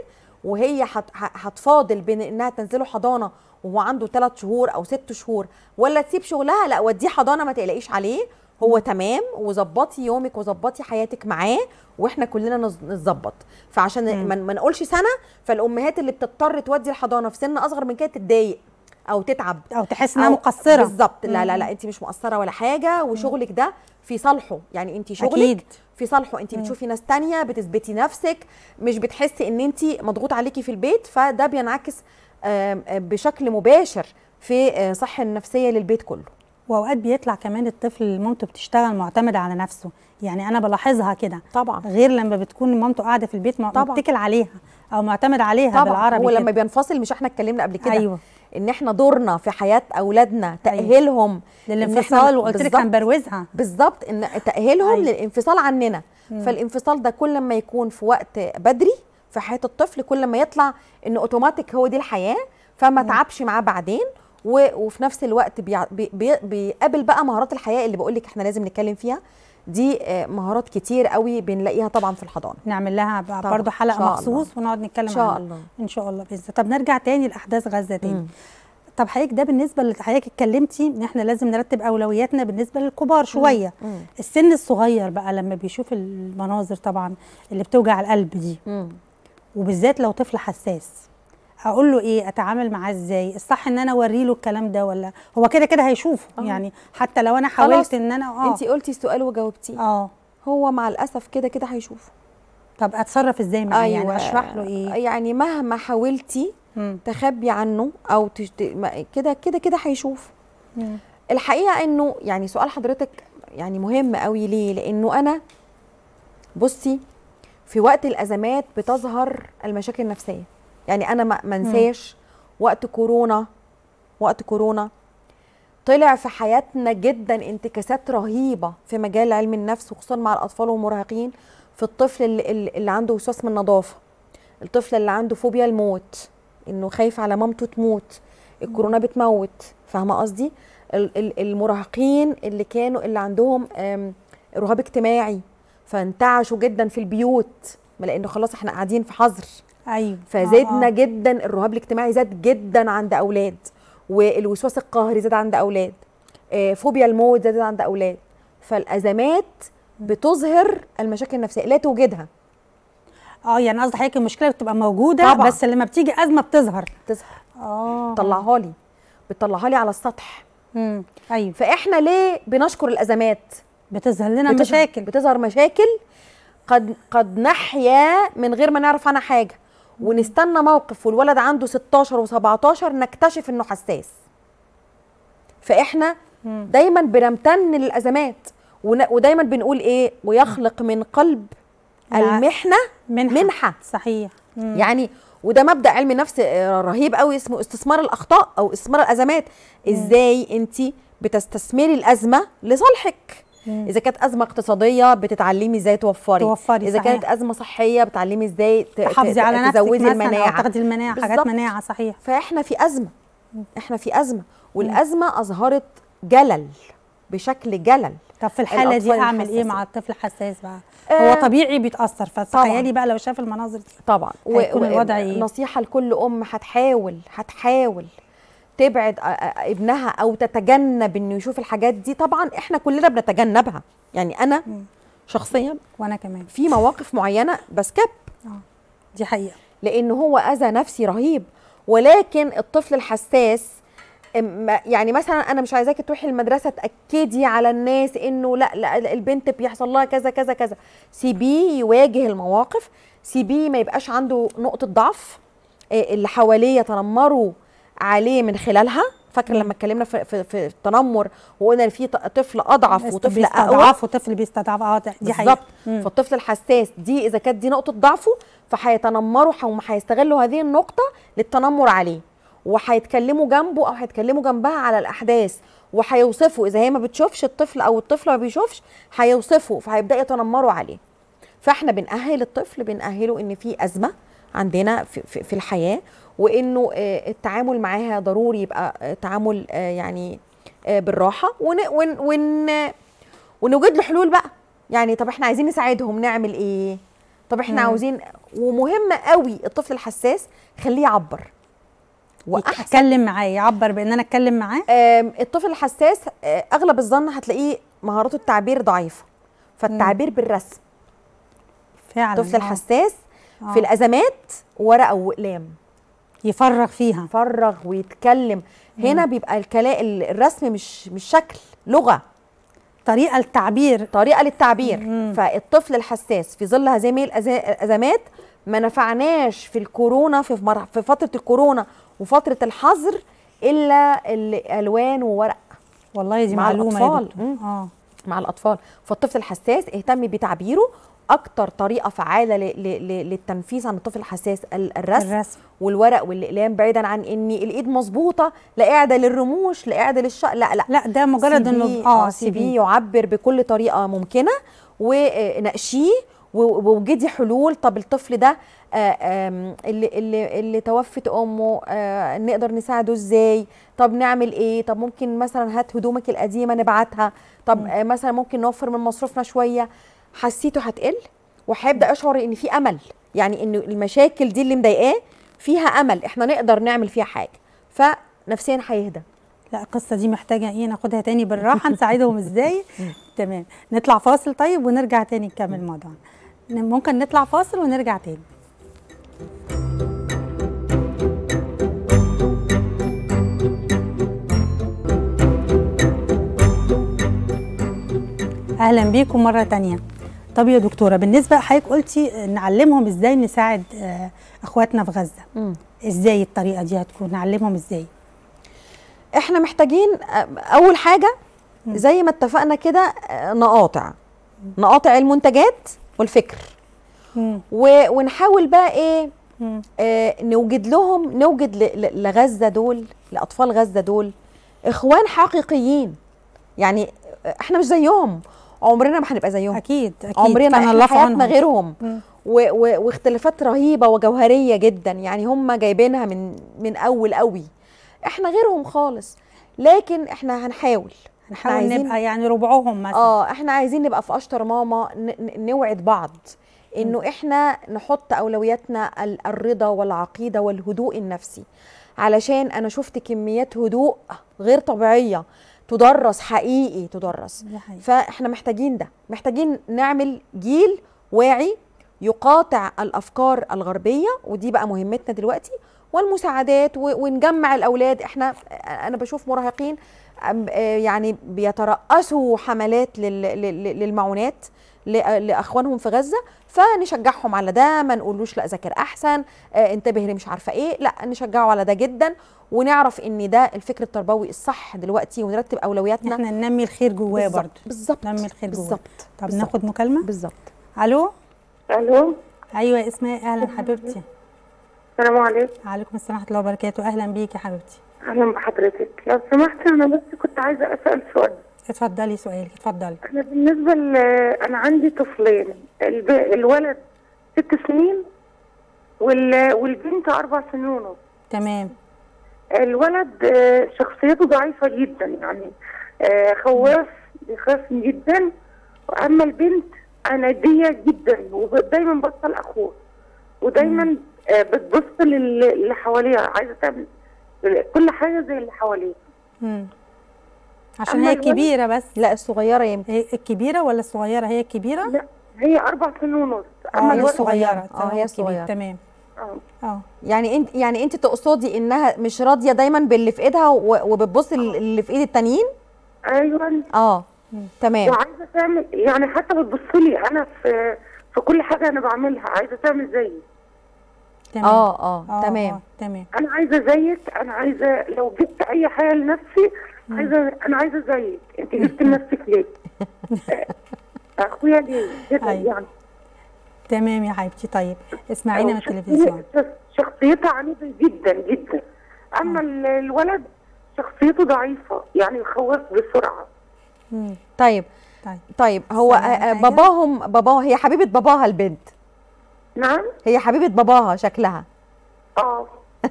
S2: وهي هتفاضل بين انها تنزله حضانه وهو عنده 3 شهور او 6 شهور ولا تسيب شغلها لا وديه حضانه ما تقلقيش عليه هو تمام وظبطي يومك وظبطي حياتك معاه واحنا كلنا نظبط فعشان ما نقولش سنه فالامهات اللي بتضطر تودي الحضانه في سن اصغر من كده تتضايق او تتعب او تحس انها مقصره بالظبط لا لا لا انت مش مقصره ولا حاجه وشغلك ده في صالحه يعني انت شغلك أكيد. في صالحه انت بتشوفي ناس تانية بتثبتي نفسك مش بتحسي ان انت مضغوط عليكي في البيت فده بينعكس
S1: بشكل مباشر في آه، صحه النفسيه للبيت كله واوقات بيطلع كمان الطفل اللي مامته بتشتغل معتمد على نفسه يعني انا بلاحظها كده طبعا غير لما بتكون مامته قاعده في البيت متكل عليها او معتمد عليها طبعا بالعربي ولما لما بينفصل مش احنا اتكلمنا قبل كده
S2: أيوة. ان احنا دورنا في حياه اولادنا أيوة. تاهيلهم للانفصال وقلت لك عن بروزها بالظبط ان تاهيلهم أيوة. للانفصال عننا مم. فالانفصال ده كل ما يكون في وقت بدري في حياه الطفل كل ما يطلع ان اوتوماتيك هو دي الحياه فما تعبش معاه بعدين وفي نفس الوقت بيقابل بقى مهارات الحياه اللي بقول لك احنا لازم نتكلم فيها دي آه، مهارات كتير قوي بنلاقيها طبعا في الحضانه نعمل
S1: لها برضو حلقه مخصوص الله. ونقعد نتكلم ان شاء الله ان شاء الله باذن طب نرجع تاني لاحداث غزه تاني مم. طب حضرتك ده بالنسبه لحضرتك اتكلمتي ان احنا لازم نرتب اولوياتنا بالنسبه للكبار شويه مم. مم. السن الصغير بقى لما بيشوف المناظر طبعا اللي بتوجع القلب دي مم. وبالذات لو طفل حساس اقول له ايه اتعامل معاه ازاي الصح ان انا اوري له الكلام ده ولا هو كده كده هيشوفه أوه. يعني حتى لو انا حاولت ان انا اه انت
S2: قلتي السؤال وجاوبتيه اه هو مع الاسف كده كده هيشوفه
S1: طب اتصرف ازاي معاه يعني؟ أيوة. يعني اشرح له
S2: ايه يعني مهما حاولتي تخبي عنه او تشت... كده كده كده هيشوف الحقيقه انه يعني سؤال حضرتك يعني مهم قوي ليه لانه انا بصي في وقت الازمات بتظهر المشاكل النفسيه يعني انا ما انساش وقت كورونا وقت كورونا طلع في حياتنا جدا انتكاسات رهيبه في مجال علم النفس وخصوصا مع الاطفال والمراهقين في الطفل اللي, اللي عنده وسواس من النظافه الطفل اللي عنده فوبيا الموت انه خايف على مامته تموت الكورونا بتموت فاهمه قصدي المراهقين اللي كانوا اللي عندهم رهاب اجتماعي فانتعشوا جدا في البيوت لانه خلاص احنا قاعدين في حظر ايوه فزدنا آه. جدا الرهاب الاجتماعي زاد جدا عند اولاد والوسواس القهري زاد عند اولاد آه، فوبيا الموت زادت عند اولاد فالازمات بتظهر المشاكل النفسيه لا توجدها
S1: اه يعني قصدي حضرتك المشكله بتبقى موجوده طبعا. بس لما بتيجي ازمه بتظهر بتظهر اه طلعها لي بتطلعها لي على السطح امم ايوه فاحنا ليه بنشكر
S2: الازمات بتظهر لنا بتظهر مشاكل بتظهر مشاكل قد قد نحيا من غير ما نعرف عنها حاجه ونستنى موقف والولد عنده 16 و17 نكتشف انه حساس فاحنا دايما بنمتن للازمات ودايما بنقول ايه ويخلق من قلب المحنه منحه, منحة. صحيح مم. يعني وده مبدا علم نفس آه، رهيب قوي اسمه استثمار الاخطاء او استثمار الازمات ازاي انت بتستثمري الازمه لصالحك اذا كانت ازمه اقتصاديه بتتعلمي ازاي توفري توفري اذا صحيح. كانت ازمه صحيه بتعلمي ازاي تحافظي على نفسك تزودي المناعه تاخدي المناعه بالزبط. حاجات مناعه صحيح فاحنا في ازمه احنا في ازمه والازمه اظهرت جلل بشكل جلل طب في الحاله دي اعمل ايه مع
S1: الطفل الحساس بقى آه هو طبيعي بيتاثر فتخيلي بقى لو شاف المناظر دي طبعا هيكون الوضع ايه
S2: نصيحه لكل ام هتحاول هتحاول تبعد ابنها او تتجنب انه يشوف الحاجات دي طبعا احنا كلنا بنتجنبها يعني انا شخصيا وانا كمان في مواقف معينه بسكب آه، دي حقيقه لان هو اذى نفسي رهيب ولكن الطفل الحساس يعني مثلا انا مش عايزاكي تروحي المدرسه تاكدي على الناس انه لا, لا البنت بيحصل لها كذا كذا كذا سيبيه يواجه المواقف سيبيه ما يبقاش عنده نقطه ضعف آه، اللي حواليه يتنمروا عليه من خلالها فاكره لما اتكلمنا في, في, في التنمر وقلنا ان في طفل اضعف وطفل اقوى اضعف وطفل بيستضعف اه دي حقيقه بالظبط فالطفل الحساس دي اذا كانت دي نقطه ضعفه فهيتنمروا وهيستغلوا هذه النقطه للتنمر عليه وهيتكلموا جنبه او هيتكلموا جنبها على الاحداث وهيوصفوا اذا هي ما بتشوفش الطفل او الطفل ما بيشوفش هيوصفوا فهيبدا يتنمروا عليه فاحنا بنأهل الطفل بنأهله ان في ازمه عندنا في, في الحياه وانه آه، التعامل معاها ضروري يبقى آه، تعامل آه، يعني بالراحه ون ون ون ونوجد له حلول بقى يعني طب احنا عايزين نساعدهم نعمل ايه طب احنا مم. عاوزين ومهم قوي الطفل الحساس خليه يعبر واحسن اتكلم معاه يعبر بان انا اتكلم معاه الطفل الحساس اغلب الظن هتلاقيه مهاراته التعبير ضعيفه فالتعبير مم. بالرسم فعلا الطفل الحساس آه. في الازمات ورقه وقلام يفرغ فيها يفرغ ويتكلم هنا بيبقى الكلاء الرسم مش مش شكل لغه طريقه للتعبير طريقه للتعبير مم. فالطفل الحساس في ظل هذه الازمات ما نفعناش في الكورونا في في فتره الكورونا وفتره الحظر الا الالوان وورق والله دي مع معلومه الاطفال يا اه مع الاطفال فالطفل الحساس اهتمي بتعبيره اكتر طريقه فعاله للتنفيذ عن الطفل الحساس الرسم, الرسم. والورق والاقلام بعيدا عن ان الايد مظبوطه لا قاعده للرموش لا قاعده للشق لا لا لا ده مجرد انه اه بي آه، يعبر بكل طريقه ممكنه وناقشيه ووجدي حلول طب الطفل ده آه، اللي اللي اللي توفت امه آه، نقدر نساعده ازاي طب نعمل ايه طب ممكن مثلا هات هدومك القديمه نبعتها طب مثلا ممكن نوفر من مصروفنا شويه حسيته هتقل وهيبدا اشعر ان في امل يعني ان المشاكل دي اللي مضايقاه فيها امل احنا نقدر نعمل فيها حاجه
S1: فنفسيا هيهدى لا القصه دي محتاجه ايه ناخدها تاني بالراحه نساعدهم ازاي تمام نطلع فاصل طيب ونرجع تاني نكمل موضوعنا ممكن نطلع فاصل ونرجع تاني اهلا بيكم مره تانيه طب يا دكتوره بالنسبه حضرتك قلتي نعلمهم ازاي نساعد آه، اخواتنا في غزه مم. ازاي الطريقه دي هتكون نعلمهم ازاي احنا محتاجين آه، اول حاجه زي ما اتفقنا
S2: كده آه، نقاطع نقاطع المنتجات والفكر مم. ونحاول بقى ايه آه نوجد لهم نوجد لغزه دول لاطفال غزه دول اخوان حقيقيين يعني احنا مش زيهم عمرنا ما هنبقى زيهم اكيد اكيد عمرنا احنا حياتنا غيرهم و... و... واختلافات رهيبه وجوهريه جدا يعني هم جايبينها من من اول قوي احنا غيرهم خالص لكن احنا هنحاول نحاول عايزين... نبقى يعني ربعهم مثلا اه احنا عايزين نبقى في اشطر ماما نوعد بعض انه احنا نحط اولوياتنا الرضا والعقيده والهدوء النفسي علشان انا شفت كميات هدوء غير طبيعيه تدرس حقيقي تدرس فاحنا محتاجين ده محتاجين نعمل جيل واعي يقاطع الافكار الغربيه ودي بقى مهمتنا دلوقتي والمساعدات ونجمع الاولاد احنا انا بشوف مراهقين آه، يعني بيترأسوا حملات للمعونات لاخوانهم في غزه فنشجعهم على ده ما نقولوش لا ذاكر احسن آه انتبه لمش عارفه ايه لا نشجعه على ده جدا
S1: ونعرف ان ده الفكر التربوي الصح دلوقتي ونرتب اولوياتنا احنا ننمي الخير جواه برضه بالظبط ننمي الخير جواه بالظبط طب بالزبط. ناخد مكالمه بالظبط الو الو ايوه اسماء اهلا حبيبتي السلام عليكم وعليكم السلام ورحمه الله وبركاته اهلا بيكي يا حبيبتي
S4: اهلا بحضرتك لو سمحتي انا بس كنت عايزه اسال سؤال اتفضلي سؤالك اتفضلي انا بالنسبه ل... انا عندي طفلين الب... الولد ست سنين وال... والبنت اربع سنين ونص تمام الولد آه، شخصيته ضعيفه جدا يعني آه، خواف بيخاف جدا واما البنت عناديه جدا ودايما بطل اخوه ودايما آه، بتبص للي حواليها عايزه تعمل كل حاجه زي اللي حواليها
S1: عشان هي كبيره بس لا الصغيره يمكن الكبيره ولا الصغيره هي الكبيره لا هي اربع سنين ونص آه، اما هي الصغيره اه هي الصغيره تمام آه.
S2: اه يعني انت يعني انت تقصدي انها مش راضيه دايما باللي في ايدها وبتبص اللي في ايد التانيين ايوه اه تمام وعايزه تعمل يعني حتى بتبص لي انا في في كل حاجه انا بعملها عايزه
S4: تعمل زيي تمام اه
S1: اه, آه، تمام
S4: تمام انا عايزه زيك انا عايزه لو جبت اي حاجه لنفسي عايزه انا عايزه زيك انت جبت نفسك ليه؟
S1: اخويا ليه؟ طيب. يعني تمام يا حبيبتي طيب اسمعينا من التلفزيون شخصيتها عنيفه
S4: جدا جدا اما آه. الولد شخصيته ضعيفه يعني يخوف بسرعه
S1: طيب
S2: طيب طيب هو باباهم باباها هي حبيبه باباها البنت
S4: نعم
S1: هي حبيبه باباها شكلها اه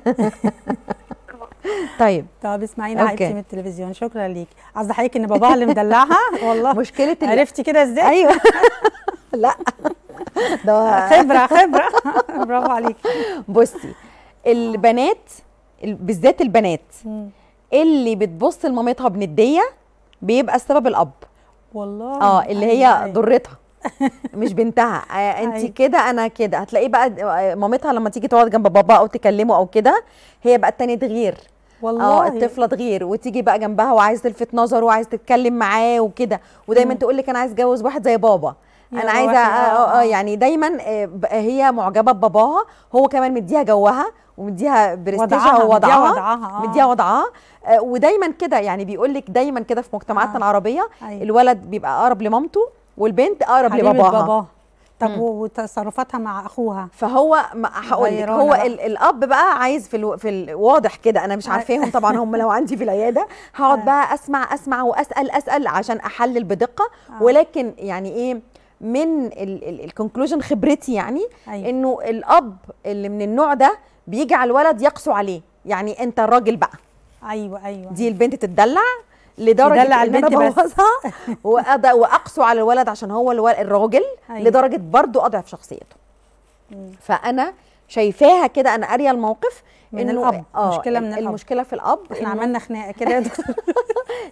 S1: طيب طب اسمعينا عائلتي من التلفزيون شكرا ليك قصدي حضرتك ان باباها اللي مدلعها والله مشكله اللي... عرفتي كده ازاي ايوه لا ده خبره خبره
S2: برافو عليكي بصي البنات بالذات البنات اللي بتبص لمامتها بنديه بيبقى السبب الاب والله اه اللي هي ضرتها أيوة. مش بنتها آه، انت أيوة. كده انا كده هتلاقيه بقى آه، مامتها لما تيجي تقعد جنب بابا او تكلمه او كده هي بقى التانية تغير
S1: والله اه الطفله
S2: تغير وتيجي بقى جنبها وعايز تلفت نظره وعايز تتكلم معاه وكده ودايما تقول لك انا عايز اتجوز واحد زي بابا انا عايزه آه، آه،, آه،, آه آه يعني دايما هي معجبه بباباها هو كمان مديها جوها ومديها برستيجها ووضعها وضعها مديها وضعها آه ودايما كده يعني بيقول لك دايما كده في مجتمعاتنا آه. العربيه أيوة. الولد بيبقى اقرب لمامته والبنت اقرب لباباها باباه. طب مم.
S1: وتصرفاتها مع اخوها فهو هقول لك هو بقى.
S2: الاب بقى عايز في, الو في الواضح كده انا مش عارفاهم طبعا هم لو عندي في العياده هقعد بقى اسمع اسمع واسال اسال عشان احلل بدقه آه. ولكن يعني ايه من الكونكلوجن خبرتي يعني أيوة. انه الاب اللي من النوع ده بيجي على الولد يقسو عليه يعني انت الراجل بقى
S1: ايوه ايوه, أيوة. دي
S2: البنت تتدلع لدرجه ان انا ببوظها واقسو على الولد عشان هو الراجل أيوة. لدرجه برضو اضعف شخصيته مم. فانا شايفاها كده انا قاريه الموقف من إنه الاب آه مشكله من الاب المشكله في الاب احنا عملنا خناقه كده يا دكتور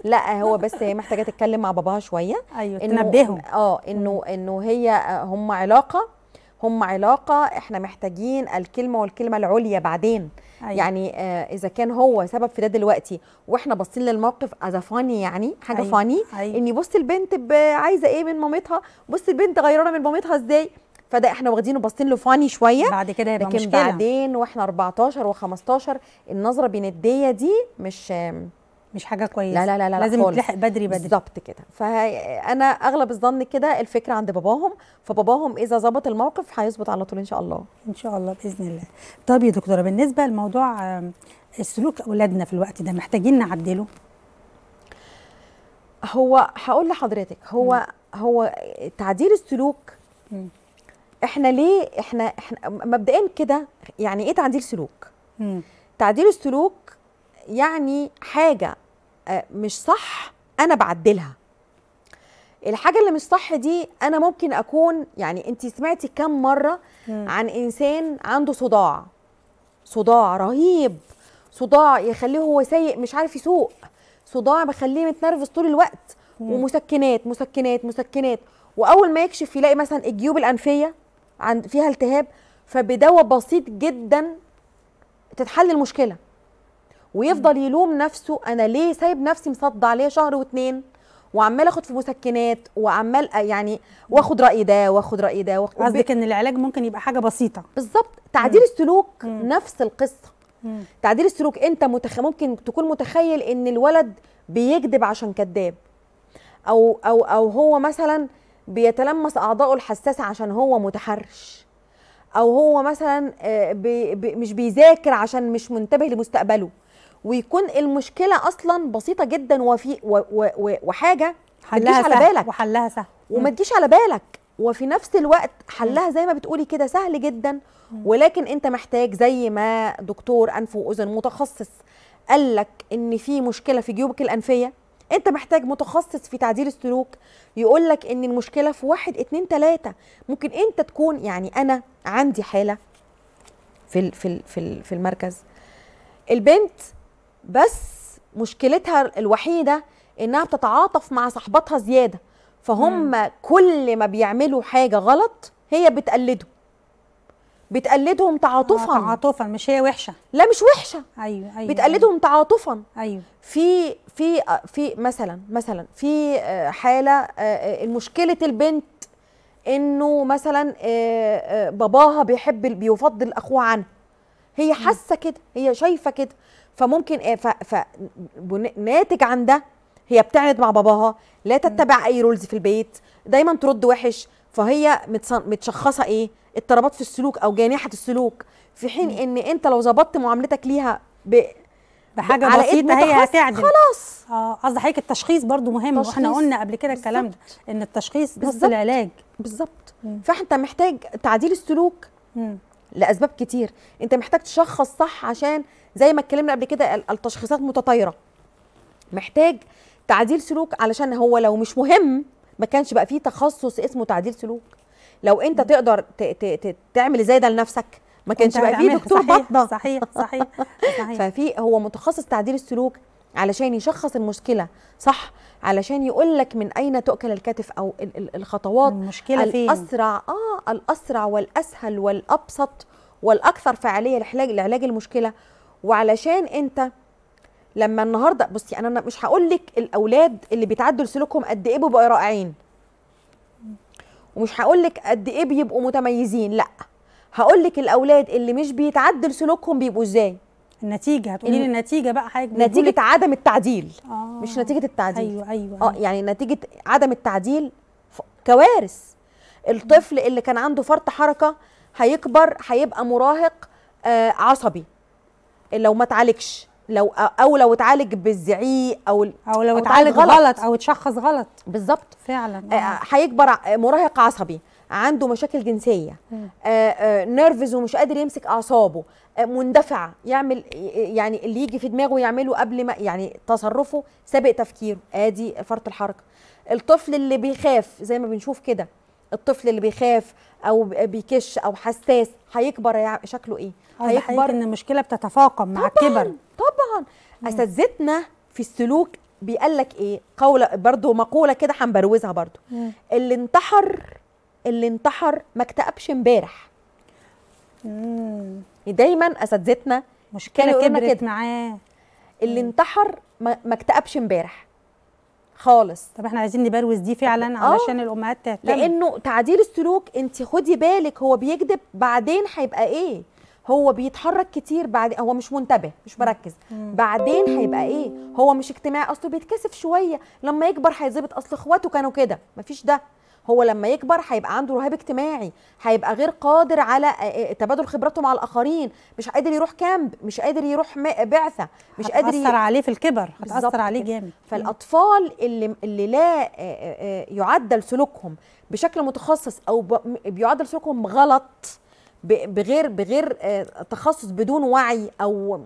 S2: لا هو بس هي محتاجه تتكلم مع باباها شويه ايوه تنبهه اه انه انه هي آه، هم علاقه هم علاقه احنا محتاجين الكلمه والكلمه العليا بعدين أيوة. يعني آه اذا كان هو سبب في ده دلوقتي واحنا باصين للموقف از فاني يعني حاجه أيوة. فاني أيوة. اني بص البنت عايزه ايه من مامتها بص البنت غيرانه من مامتها ازاي فده احنا واخدينه باصين له فاني
S1: شويه بعد كده يبقى لكن مشكلة. بعدين
S2: واحنا 14 و15 النظره بنديه دي مش مش حاجه كويسه لا لا لا, لا لازم تلحق بدري بدري بالظبط كده فانا اغلب الظن كده الفكره عند باباهم فباباهم اذا ظبط الموقف هيظبط على طول ان شاء
S1: الله ان شاء الله باذن الله طب يا دكتوره بالنسبه لموضوع سلوك اولادنا في الوقت ده محتاجين نعدله هو هقول لحضرتك
S2: هو م. هو تعديل السلوك م. احنا ليه احنا, احنا مبدئيا كده يعني ايه تعديل سلوك م. تعديل السلوك يعني حاجه آه، مش صح انا بعدلها الحاجه اللي مش صح دي انا ممكن اكون يعني انت سمعتي كم مره عن انسان عنده صداع صداع رهيب صداع يخليه هو سيء مش عارف يسوق صداع بخليه متنرفز طول الوقت ومسكنات مسكنات مسكنات واول ما يكشف يلاقي مثلا الجيوب الانفيه عند فيها التهاب فبدواء بسيط جدا تتحل المشكله ويفضل يلوم نفسه انا ليه سايب نفسي مصدع ليه شهر واتنين وعمال اخد في مسكنات وعمال يعني واخد راي ده واخد راي ده واخد قصدك ان العلاج ممكن يبقى حاجه بسيطه بالظبط تعديل السلوك مم. نفس القصه مم. تعديل السلوك انت متخ... ممكن تكون متخيل ان الولد بيكذب عشان كذاب او او او هو مثلا بيتلمس اعضائه الحساسه عشان هو متحرش او هو مثلا آه، بي بي مش بيذاكر عشان مش منتبه لمستقبله ويكون المشكله اصلا بسيطه جدا وفي و و و وحاجه حلها سهل على بالك وحلها سهل وما تجيش على بالك وفي نفس الوقت حلها زي ما بتقولي كده سهل جدا ولكن انت محتاج زي ما دكتور انف واذن متخصص قال لك ان في مشكله في جيوبك الانفيه انت محتاج متخصص في تعديل السلوك يقول لك ان المشكله في واحد اتنين تلاته ممكن انت تكون يعني انا عندي حاله في في في المركز البنت بس مشكلتها الوحيده انها بتتعاطف مع صاحبتها زياده فهم مم. كل ما بيعملوا حاجه غلط هي بتقلده بتقلدهم تعاطفا آه تعاطفا مش هي وحشه لا مش وحشه
S1: ايوه ايوه بتقلدهم
S2: أيوة. تعاطفا ايوه في في في مثلا مثلا في آه، حاله آه، آه، مشكله البنت انه مثلا باباها بيحب بيفضل اخوه عنها هي حاسه كده هي شايفه كده فممكن إيه، فناتج عن ده هي بتعند مع باباها لا تتبع اي رولز في البيت دايما ترد وحش فهي متشخصه ايه اضطرابات في السلوك او جانحه السلوك في حين ان انت لو ظبطت معاملتك ليها ب... بحاجه على بسيطه هي هتعدل خلاص
S1: اه قصدي حضرتك التشخيص برضو مهم واحنا قلنا قبل كده الكلام ده ان التشخيص نص العلاج بالظبط فانت محتاج تعديل السلوك
S2: مم. لاسباب كتير انت محتاج تشخص صح عشان زي ما اتكلمنا قبل كده التشخيصات متطايره محتاج تعديل سلوك علشان هو لو مش مهم ما كانش بقى فيه تخصص اسمه تعديل سلوك لو انت تقدر ت ت ت تعمل زي ده لنفسك ما كانش بقى فيه دكتور صحيح بطنه صحيح صحيح, صحيح. ففي هو متخصص تعديل السلوك علشان يشخص المشكله صح علشان يقول لك من اين تؤكل الكتف او الخطوات المشكله فين الاسرع اه الاسرع والاسهل والابسط والاكثر فعاليه لعلاج المشكله وعلشان انت لما النهارده بصي انا مش هقول لك الاولاد اللي بيتعدوا سلوكهم قد ايه بيبقوا رائعين ومش هقول لك قد ايه بيبقوا متميزين لا هقول لك الاولاد اللي مش بيتعدل سلوكهم بيبقوا ازاي النتيجه هتقولي لي
S1: النتيجه بقى حاجه نتيجه
S2: عدم التعديل آه. مش نتيجه التعديل ايوه ايوه اه أيوة. يعني نتيجه عدم التعديل كوارث الطفل اللي كان عنده فرط حركه هيكبر هيبقى مراهق آه عصبي لو ما اتعالجش لو او لو اتعالج بالزعيق او او لو اتعالج غلط, غلط او اتشخص غلط بالظبط فعلا آه، آه. هيكبر مراهق عصبي عنده مشاكل جنسيه نيرفز آه، ومش قادر يمسك اعصابه مندفع يعمل يعني اللي يجي في دماغه يعمله قبل ما يعني تصرفه سابق تفكيره ادي فرط الحركه الطفل اللي بيخاف زي ما بنشوف كده الطفل اللي بيخاف او بيكش او حساس هيكبر شكله ايه هيكبر ان
S1: المشكله بتتفاقم مع طبعًا الكبر
S2: طبعا اساتذتنا في السلوك بيقال لك ايه قوله برضو مقوله كده هنبروزها برضو مم. اللي انتحر اللي انتحر ما اكتئبش امبارح
S1: دايما اساتذتنا مشكله كبرت كده معاه اللي انتحر ما اكتئبش امبارح خالص طب احنا عايزين نبروز دي فعلا آه. علشان الامهات تهتم لانه تعديل السلوك انت خدي بالك هو بيكذب بعدين
S2: هيبقى ايه هو بيتحرك كتير بعد هو مش منتبه مش مركز بعدين هيبقى ايه هو مش اجتماعي اصله بيتكسف شويه لما يكبر هيظبط اصل اخواته كانوا كده مفيش ده هو لما يكبر هيبقى عنده رهاب اجتماعي هيبقى غير قادر على آه، آه، تبادل خبراته مع الاخرين مش قادر يروح كامب مش قادر يروح بعثه مش قادر هتاثر عليه في الكبر هتاثر عليه جامد فالاطفال اللي اللي لا آه، يعدل سلوكهم بشكل متخصص او بيعدل سلوكهم غلط بغير بغير آه، تخصص بدون وعي او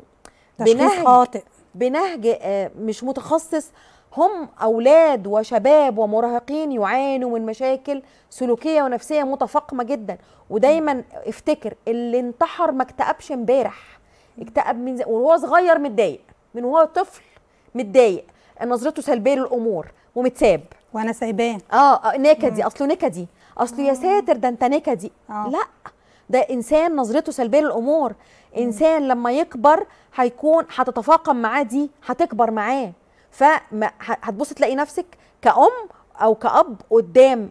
S1: بنهج خاطئ
S2: بنهج آه، مش متخصص هم اولاد وشباب ومراهقين يعانوا من مشاكل سلوكيه ونفسيه متفاقمه جدا ودايما افتكر اللي انتحر ما اكتئبش امبارح اكتئب من زي... وهو صغير متضايق من وهو طفل متضايق نظرته سلبيه للامور ومتساب وانا سايباه اه, آه، نكدي اصله نكدي اصله يا ساتر ده انت نكدي لا ده انسان نظرته سلبيه للامور انسان لما يكبر هيكون هتتفاقم معاه دي هتكبر معاه فهتبص تلاقي نفسك كأم او كأب قدام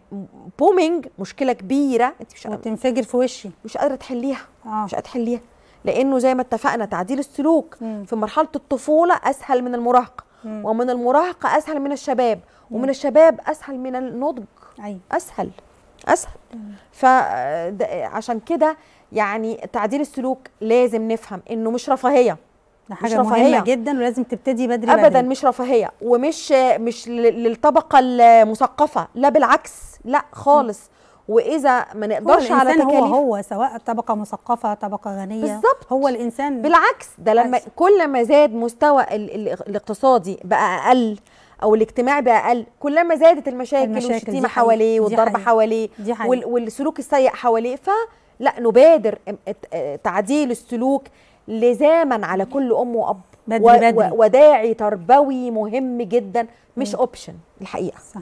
S2: بومينج مشكله كبيره انت مش تنفجر في وشي مش قادره تحليها آه. مش قادره تحليها لانه زي ما اتفقنا تعديل السلوك مم. في مرحله الطفوله اسهل من المراهقه ومن المراهقه اسهل من الشباب مم. ومن الشباب اسهل من النضج أي. أيوة. اسهل اسهل فعشان كده يعني تعديل السلوك لازم نفهم انه مش رفاهيه
S1: ده حاجه مش رفاهية. مهمه جدا
S2: ولازم تبتدي بدري ابدا بدري. مش رفاهيه ومش مش للطبقه المثقفه لا بالعكس لا خالص م. واذا ما نقدرش على تكاليف هو
S1: هو سواء طبقه مثقفه طبقه غنيه
S2: بالظبط هو الانسان بالعكس ده لما عايز. كل ما زاد مستوى الاقتصادي بقى اقل او الاجتماع باقل كلما زادت المشاكل, المشاكل والشتيمه حواليه والضرب حواليه والسلوك السيء حواليه فلا نبادر تعديل السلوك لزاما على كل ام واب
S1: وداعي تربوي مهم جدا مش اوبشن الحقيقه صح.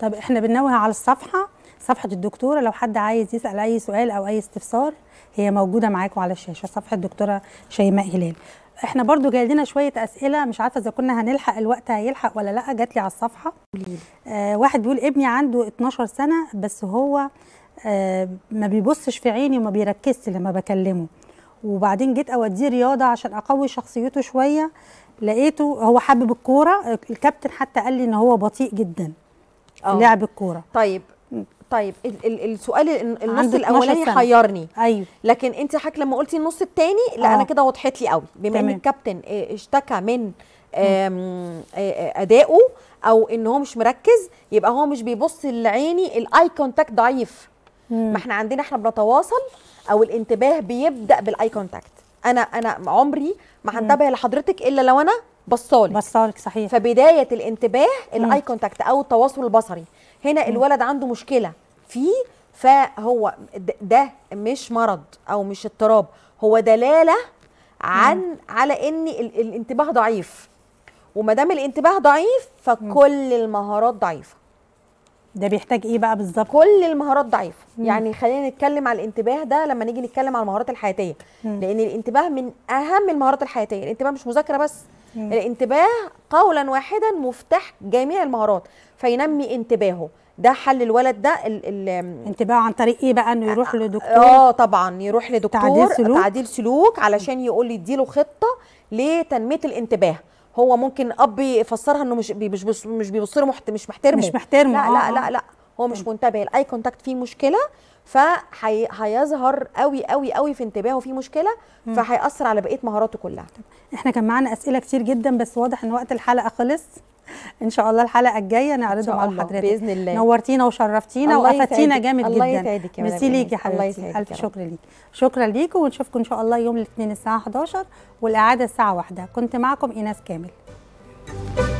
S1: طب احنا بننوه على الصفحه صفحه الدكتوره لو حد عايز يسال اي سؤال او اي استفسار هي موجوده معاكم على الشاشه صفحه الدكتوره شيماء هلال احنا برضو جاي لنا شويه اسئله مش عارفه اذا كنا هنلحق الوقت هيلحق ولا لا جات لي على الصفحه آه واحد بيقول ابني عنده 12 سنه بس هو آه ما بيبصش في عيني وما بيركزش لما بكلمه وبعدين جيت اوديه رياضه عشان اقوي شخصيته شويه لقيته هو حابب الكوره الكابتن حتى قال لي ان هو بطيء جدا أوه. لعب الكوره
S2: طيب طيب ال ال السؤال النص الاولاني حيرني ايوه لكن انت حضرتك لما قلتي النص الثاني لا آه. انا كده وضحت لي قوي بما ان الكابتن آه، اشتكى من آه، آه، ادائه او ان هو مش مركز يبقى هو مش بيبص لعيني الاي كونتاكت ضعيف ما احنا عندنا احنا بنتواصل او الانتباه بيبدا بالاي كونتاكت انا انا عمري ما هنتبه لحضرتك الا لو انا بصالك بصالك صحيح فبدايه الانتباه الاي كونتاكت او التواصل البصري هنا الولد عنده مشكله فيه فهو ده مش مرض او مش اضطراب هو دلاله عن مم. على ان الانتباه ضعيف وما دام الانتباه ضعيف فكل المهارات ضعيفه ده بيحتاج ايه بقى بالظبط كل المهارات ضعيفه يعني خلينا نتكلم على الانتباه ده لما نيجي نتكلم على المهارات الحياتيه مم. لان الانتباه من اهم المهارات الحياتيه الانتباه مش مذاكره بس الانتباه قولا واحدا مفتاح جميع المهارات فينمي انتباهه ده حل الولد ده ال ال انتباهه عن طريق ايه بقى انه يروح آه، لدكتور اه طبعا يروح لدكتور تعديل سلوك تعديل سلوك علشان يقول يديله خطه لتنميه الانتباه هو ممكن اب يفسرها انه مش مش مش بيبص مش محترمه مش محترمه لا لا لا, آه. لا هو مش منتبه الاي كونتاكت فيه مشكله فهيظهر قوي قوي قوي
S1: في انتباهه في مشكله فهياثر على بقيه مهاراته كلها احنا كان معانا اسئله كتير جدا بس واضح ان وقت الحلقه خلص ان شاء الله الحلقه الجايه نعرضها مع حضرتك باذن الله نورتينا وشرفتينا وافدتينا جامد جدا الله يسعدك يا ميرسي ليكي يا حبيبتي الف شكر ليك شكرا ليك ونشوفكم ان شاء الله يوم الاثنين الساعه 11 والاعاده الساعه 1 كنت معكم ايناس كامل